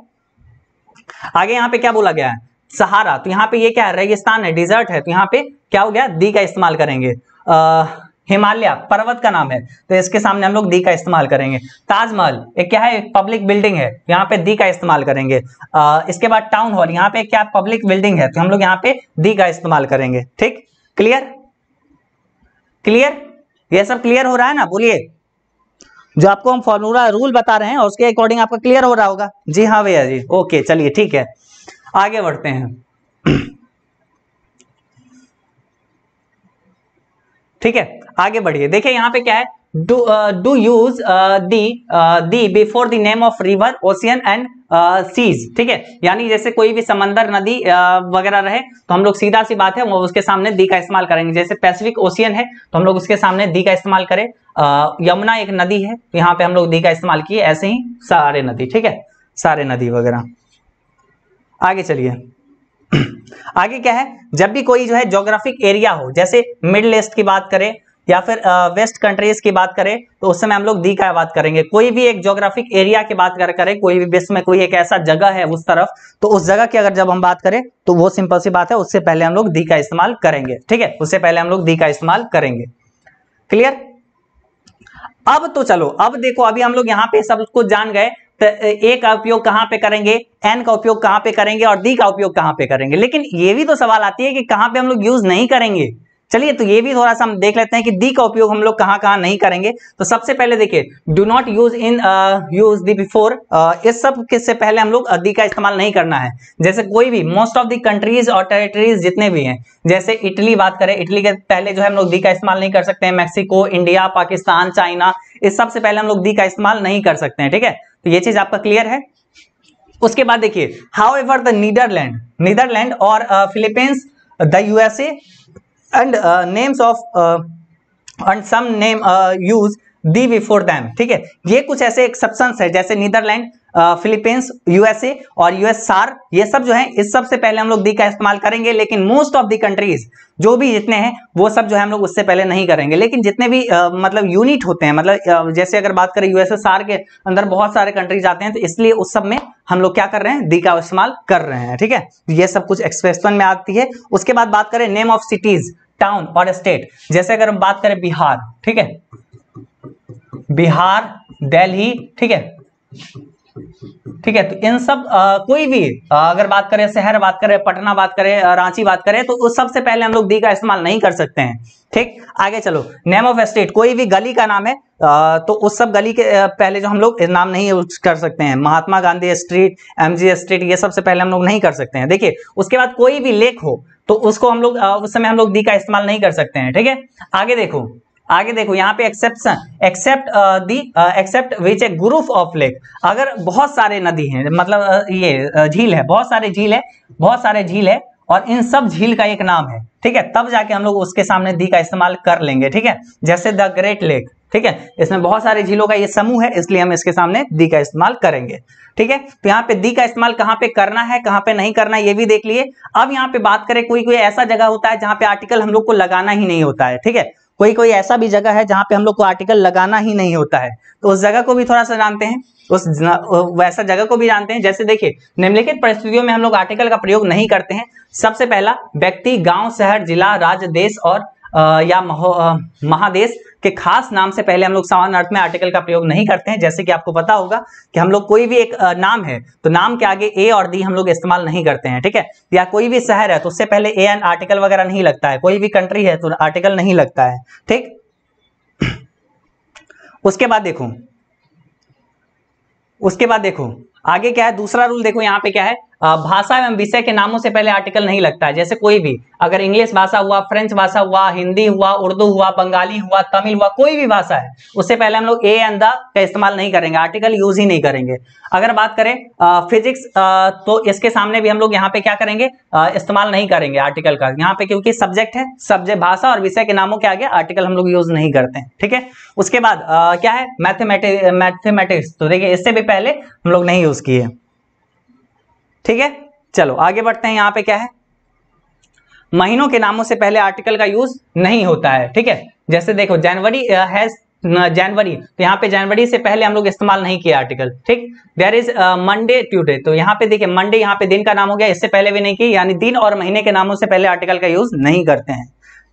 आगे यहाँ पे क्या बोला गया है सहारा तो यहाँ पे ये क्या है रेगिस्तान है डिजर्ट है तो यहाँ पे क्या हो गया दी का इस्तेमाल करेंगे हिमालय पर्वत का नाम है तो इसके सामने हम लोग दी का इस्तेमाल करेंगे ताजमहल एक क्या है पब्लिक बिल्डिंग है यहाँ पे दी का इस्तेमाल करेंगे आ, इसके बाद टाउन हॉल यहाँ पे क्या पब्लिक बिल्डिंग है तो हम लोग यहाँ पे दी का इस्तेमाल करेंगे ठीक क्लियर क्लियर ये सब क्लियर हो रहा है ना बोलिए जो आपको हम फॉर्मूला रूल बता रहे हैं और उसके अकॉर्डिंग आपका क्लियर हो रहा होगा जी हाँ भैया जी ओके चलिए ठीक है आगे बढ़ते हैं ठीक है आगे बढ़िए देखिए यहाँ पे क्या है do do use the the before the name of river ocean and seas ठीक है यानी जैसे कोई भी समंदर नदी uh, वगैरह रहे तो हम लोग सीधा सी बात है वो उसके सामने दी का इस्तेमाल करेंगे जैसे पैसिफिक ओशियन है तो हम लोग उसके सामने दी का इस्तेमाल करें uh, यमुना एक नदी है तो यहाँ पे हम लोग दी का इस्तेमाल किए ऐसे ही सारे नदी ठीक है सारे नदी वगैरह आगे चलिए आगे क्या है जब भी कोई जो है जोग्राफिक एरिया हो जैसे मिडल ईस्ट की बात करें या फिर वेस्ट कंट्रीज की बात करें तो उस समय हम लोग दी का बात करेंगे कोई भी एक जोग्राफिक एरिया की बात कर करें कोई भी विश्व में कोई एक ऐसा जगह है उस तरफ तो उस जगह की अगर जब हम बात करें तो वो सिंपल सी बात है उससे पहले हम लोग दी का इस्तेमाल करेंगे ठीक है उससे पहले हम लोग दी का इस्तेमाल करेंगे क्लियर अब तो चलो अब देखो अभी हम लोग यहाँ पे सब कुछ जान गए ए तो, का उपयोग कहां पे करेंगे एन का उपयोग कहां पे करेंगे और दी का उपयोग कहां पे करेंगे लेकिन ये भी तो सवाल आती है कि कहां पे हम लोग यूज नहीं करेंगे चलिए तो ये भी थोड़ा सा हम देख लेते हैं कि दी का उपयोग हम लोग कहां कहां नहीं करेंगे तो सबसे पहले देखिए do not use in use the before इस सब से पहले हम लोग दी का इस्तेमाल नहीं करना है जैसे कोई भी मोस्ट ऑफ दी कंट्रीज और टेरिटरीज जितने भी हैं जैसे इटली बात करें इटली के पहले जो है हम लोग दी का इस्तेमाल नहीं कर सकते हैं मैक्सिको इंडिया पाकिस्तान चाइना इस सबसे पहले हम लोग दी का इस्तेमाल नहीं कर सकते हैं ठीक है तो ये चीज आपका क्लियर है उसके बाद देखिए however the Netherland Netherland और Philippines the USA and names of and some name use the before them ठीक है ये कुछ ऐसे एक्सेप्शन है जैसे नीदरलैंड फिलीपींस यूएसए और यूएसआर ये सब जो है इस सब से पहले हम लोग दी का इस्तेमाल करेंगे लेकिन मोस्ट ऑफ दी कंट्रीज जो भी जितने हैं वो सब जो है हम लोग उससे पहले नहीं करेंगे लेकिन जितने भी आ, मतलब यूनिट होते हैं मतलब आ, जैसे अगर बात करें यूएसएसआर के अंदर बहुत सारे कंट्रीज आते हैं तो इसलिए उस सब में हम लोग क्या कर रहे हैं दी का इस्तेमाल कर रहे हैं ठीक है ये सब कुछ एक्सप्रेशन में आती है उसके बाद बात करें नेम ऑफ सिटीज टाउन और स्टेट जैसे अगर हम बात करें बिहार ठीक है बिहार दिल्ली ठीक है ठीक है तो इन सब आ, कोई भी आ, अगर बात करें शहर बात करें पटना बात करें रांची बात करें तो उस सबसे पहले हम लोग दी का इस्तेमाल नहीं कर सकते हैं ठीक आगे चलो नेम ऑफ स्टेट कोई भी गली का नाम है आ, तो उस सब गली के पहले जो हम लोग नाम नहीं यूज कर सकते हैं Mahatma Gandhi street MG street ये सबसे पहले हम लोग नहीं कर सकते हैं देखिए उसके बाद कोई भी लेख हो तो उसको हम लोग उस समय हम लोग दी का इस्तेमाल नहीं कर सकते हैं ठीक है आगे देखो आगे देखो यहाँ पे exception except the except which a group of lake अगर बहुत सारे नदी हैं मतलब uh, ये uh, झील है बहुत सारे झील है बहुत सारे झील है और इन सब झील का एक नाम है ठीक है तब जाके हम लोग उसके सामने दी का इस्तेमाल कर लेंगे ठीक है जैसे द ग्रेट लेक ठीक है इसमें बहुत सारे झीलों का ये समूह है इसलिए हम इसके सामने दी का इस्तेमाल करेंगे ठीक है तो यहाँ पे दी का इस्तेमाल कहाँ पे करना है कहाँ पे नहीं करना ये भी देख लिए अब यहाँ पे बात करें कोई कोई ऐसा जगह होता है जहां पे आर्टिकल हम लोग को लगाना ही नहीं होता है ठीक है कोई कोई ऐसा भी जगह है जहां पे हम लोग को आर्टिकल लगाना ही नहीं होता है तो उस जगह को भी थोड़ा सा जानते हैं उस वैसा जगह को भी जानते हैं जैसे देखिए निम्नलिखित परिस्थितियों में हम लोग आर्टिकल का प्रयोग नहीं करते हैं सबसे पहला व्यक्ति गांव शहर जिला राज्य देश और आ, या महो, महादेश कि खास नाम से पहले हम लोग सामान्य अर्थ में आर्टिकल का प्रयोग नहीं करते हैं जैसे कि आपको पता होगा कि हम लोग कोई भी एक नाम है तो नाम के आगे ए और दी हम लोग इस्तेमाल नहीं करते हैं ठीक है या कोई भी शहर है तो उससे पहले ए एन आर्टिकल वगैरह नहीं लगता है कोई भी कंट्री है तो आर्टिकल नहीं लगता है ठीक उसके बाद देखो उसके बाद देखो आगे क्या है दूसरा रूल देखो यहां पे क्या है भाषा एवं विषय के नामों से पहले आर्टिकल नहीं लगता है जैसे कोई भी अगर इंग्लिश भाषा हुआ फ्रेंच भाषा हुआ हिंदी हुआ उर्दू हुआ बंगाली हुआ तमिल हुआ कोई भी भाषा है उससे पहले हम लोग ए एंड द का इस्तेमाल नहीं करेंगे आर्टिकल यूज ही नहीं करेंगे अगर बात करें फिजिक्स तो इसके सामने भी हम लोग यहाँ पे क्या करेंगे इस्तेमाल नहीं करेंगे आर्टिकल का यहाँ पे क्योंकि सब्जेक्ट है सब्जेक्ट भाषा और विषय के नामों के आगे आर्टिकल हम लोग यूज नहीं करते ठीक है उसके बाद क्या है मैथमेटिक मैथमेटिक्स तो देखिए इससे भी पहले हम लोग नहीं यूज किए ठीक है चलो आगे बढ़ते हैं यहां पे क्या है महीनों के नामों से पहले आर्टिकल का यूज नहीं होता है ठीक है जैसे देखो जनवरी है जनवरी तो यहाँ पे जनवरी से पहले हम लोग इस्तेमाल नहीं किया आर्टिकल ठीक देर इज मंडे ट्यूडे तो यहाँ पे देखिए मंडे यहाँ पे दिन का नाम हो गया इससे पहले भी नहीं की यानी दिन और महीने के नामों से पहले आर्टिकल का यूज नहीं करते हैं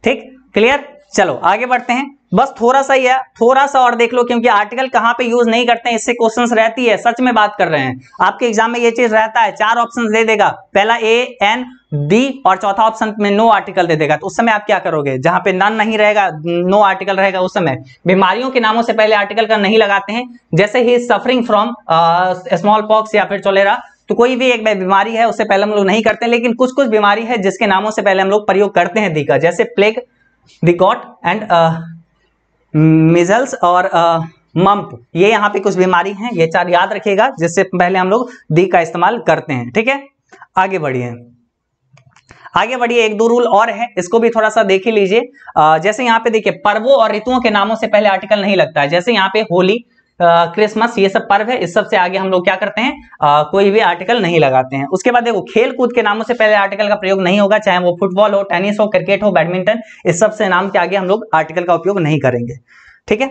ठीक क्लियर चलो आगे बढ़ते हैं बस थोड़ा सा ही है थोड़ा सा और देख लो क्योंकि आर्टिकल कहाँ पे यूज नहीं करते हैं इससे क्वेश्चंस रहती है सच में बात कर रहे हैं आपके एग्जाम में ये चीज रहता है चार ऑप्शन दे देगा पहला ए एन बी और चौथा ऑप्शन में नो आर्टिकल दे देगा तो उस समय आप क्या करोगे जहां पे नन नहीं रहेगा नो आर्टिकल रहेगा उस समय बीमारियों के नामों से पहले आर्टिकल का नहीं लगाते हैं जैसे ही सफरिंग फ्रॉम स्मॉल पॉक्स या फिर चोलेरा तो कोई भी एक बीमारी है उससे पहले हम लोग नहीं करते लेकिन कुछ कुछ बीमारी है जिसके नामों से पहले हम लोग प्रयोग करते हैं दी का जैसे plague the gout and measles और मम्प ये यहाँ पे कुछ बीमारी हैं ये चार याद रखिएगा जिससे पहले हम लोग दी का इस्तेमाल करते हैं ठीक है आगे बढ़िए आगे बढ़िए एक दो रूल और है इसको भी थोड़ा सा देख ही लीजिए जैसे यहाँ पे देखिए पर्वों और ऋतुओं के नामों से पहले आर्टिकल नहीं लगता है जैसे यहाँ पे होली क्रिसमस ये सब पर्व है इस सब से आगे हम लोग क्या करते हैं आ, कोई भी आर्टिकल नहीं लगाते हैं उसके बाद देखो खेल कूद के नामों से पहले आर्टिकल का प्रयोग नहीं होगा चाहे वो फुटबॉल हो टेनिस हो क्रिकेट हो बैडमिंटन इस सब से नाम के आगे हम लोग आर्टिकल का उपयोग नहीं करेंगे ठीक है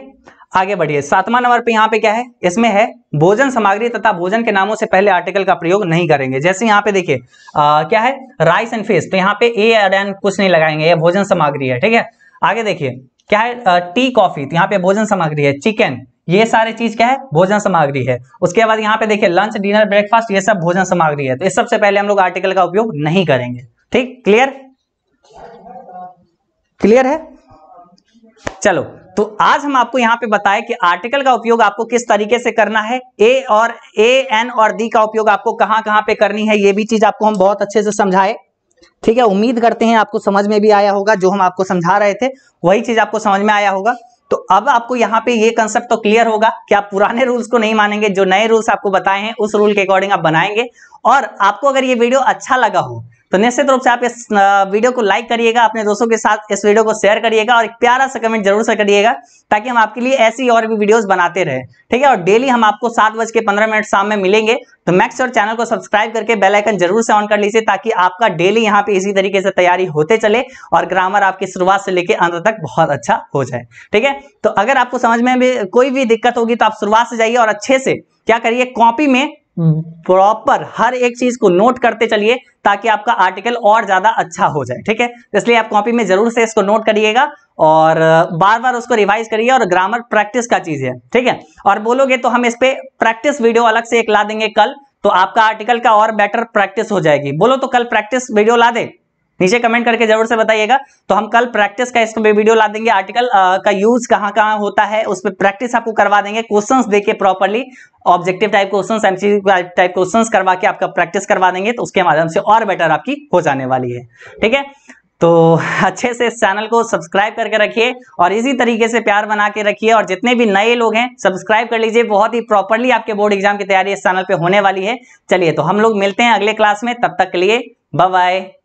आगे बढ़िए सातवां नंबर पे यहाँ पे क्या है इसमें है भोजन सामग्री तथा भोजन के नामों से पहले आर्टिकल का प्रयोग नहीं करेंगे जैसे यहाँ पे देखिए क्या है राइस एंड फिश तो यहाँ पे ए एन कुछ नहीं लगाएंगे ये भोजन सामग्री है ठीक है आगे देखिए क्या है टी कॉफी तो यहाँ पे भोजन सामग्री है चिकन ये सारे चीज क्या है भोजन सामग्री है उसके बाद यहाँ पे देखिए लंच डिनर ब्रेकफास्ट ये सब भोजन सामग्री है तो इस सबसे पहले हम लोग आर्टिकल का उपयोग नहीं करेंगे ठीक क्लियर क्लियर है चलो तो आज हम आपको यहाँ पे बताए कि आर्टिकल का उपयोग आपको किस तरीके से करना है ए और ए एन और दी का उपयोग आपको कहां कहां पे करनी है ये भी चीज आपको हम बहुत अच्छे से समझाए ठीक है उम्मीद करते हैं आपको समझ में भी आया होगा जो हम आपको समझा रहे थे वही चीज आपको समझ में आया होगा तो अब आपको यहाँ पे ये कंसेप्ट तो क्लियर होगा कि आप पुराने रूल्स को नहीं मानेंगे जो नए रूल्स आपको बताए हैं उस रूल के अकॉर्डिंग आप बनाएंगे और आपको अगर ये वीडियो अच्छा लगा हो तो निश्चित रूप से आप इस वीडियो को लाइक करिएगा अपने दोस्तों के साथ इस वीडियो को शेयर करिएगा और एक प्यारा सा कमेंट जरूर से करिएगा ताकि हम आपके लिए ऐसी और भी वीडियोस बनाते रहे ठीक है और डेली हम आपको सात बज के पंद्रह मिनट शाम में मिलेंगे तो मैक्स और चैनल को सब्सक्राइब करके बेलाइकन जरूर से ऑन कर लीजिए ताकि आपका डेली यहाँ पे इसी तरीके से तैयारी होते चले और ग्रामर आपकी शुरुआत से लेकर अंत तक बहुत अच्छा हो जाए ठीक है तो अगर आपको समझ में भी कोई भी दिक्कत होगी तो आप शुरुआत से जाइए और अच्छे से क्या करिए कॉपी में प्रॉपर हर एक चीज को नोट करते चलिए ताकि आपका आर्टिकल और ज्यादा अच्छा हो जाए ठीक है तो इसलिए आप कॉपी में जरूर से इसको नोट करिएगा और बार बार उसको रिवाइज करिए और ग्रामर प्रैक्टिस का चीज है ठीक है और बोलोगे तो हम इस पर प्रैक्टिस वीडियो अलग से एक ला देंगे कल तो आपका आर्टिकल का और बेटर प्रैक्टिस हो जाएगी बोलो तो कल प्रैक्टिस वीडियो ला दे नीचे कमेंट करके जरूर से बताइएगा तो हम कल प्रैक्टिस का इसमें वीडियो ला देंगे आर्टिकल आ, का यूज कहाँ कहाँ होता है उस पर प्रैक्टिस आपको करवा देंगे क्वेश्चंस देके properly objective type questions MCQ type questions करवा के आपका प्रैक्टिस करवा देंगे तो उसके माध्यम से और बेटर आपकी हो जाने वाली है ठीक है तो अच्छे से इस चैनल को सब्सक्राइब करके रखिए और इसी तरीके से प्यार बना के रखिए और जितने भी नए लोग हैं सब्सक्राइब कर लीजिए बहुत ही प्रॉपरली आपके बोर्ड एग्जाम की तैयारी इस चैनल पे होने वाली है चलिए तो हम लोग मिलते हैं अगले क्लास में तब तक के लिए बाय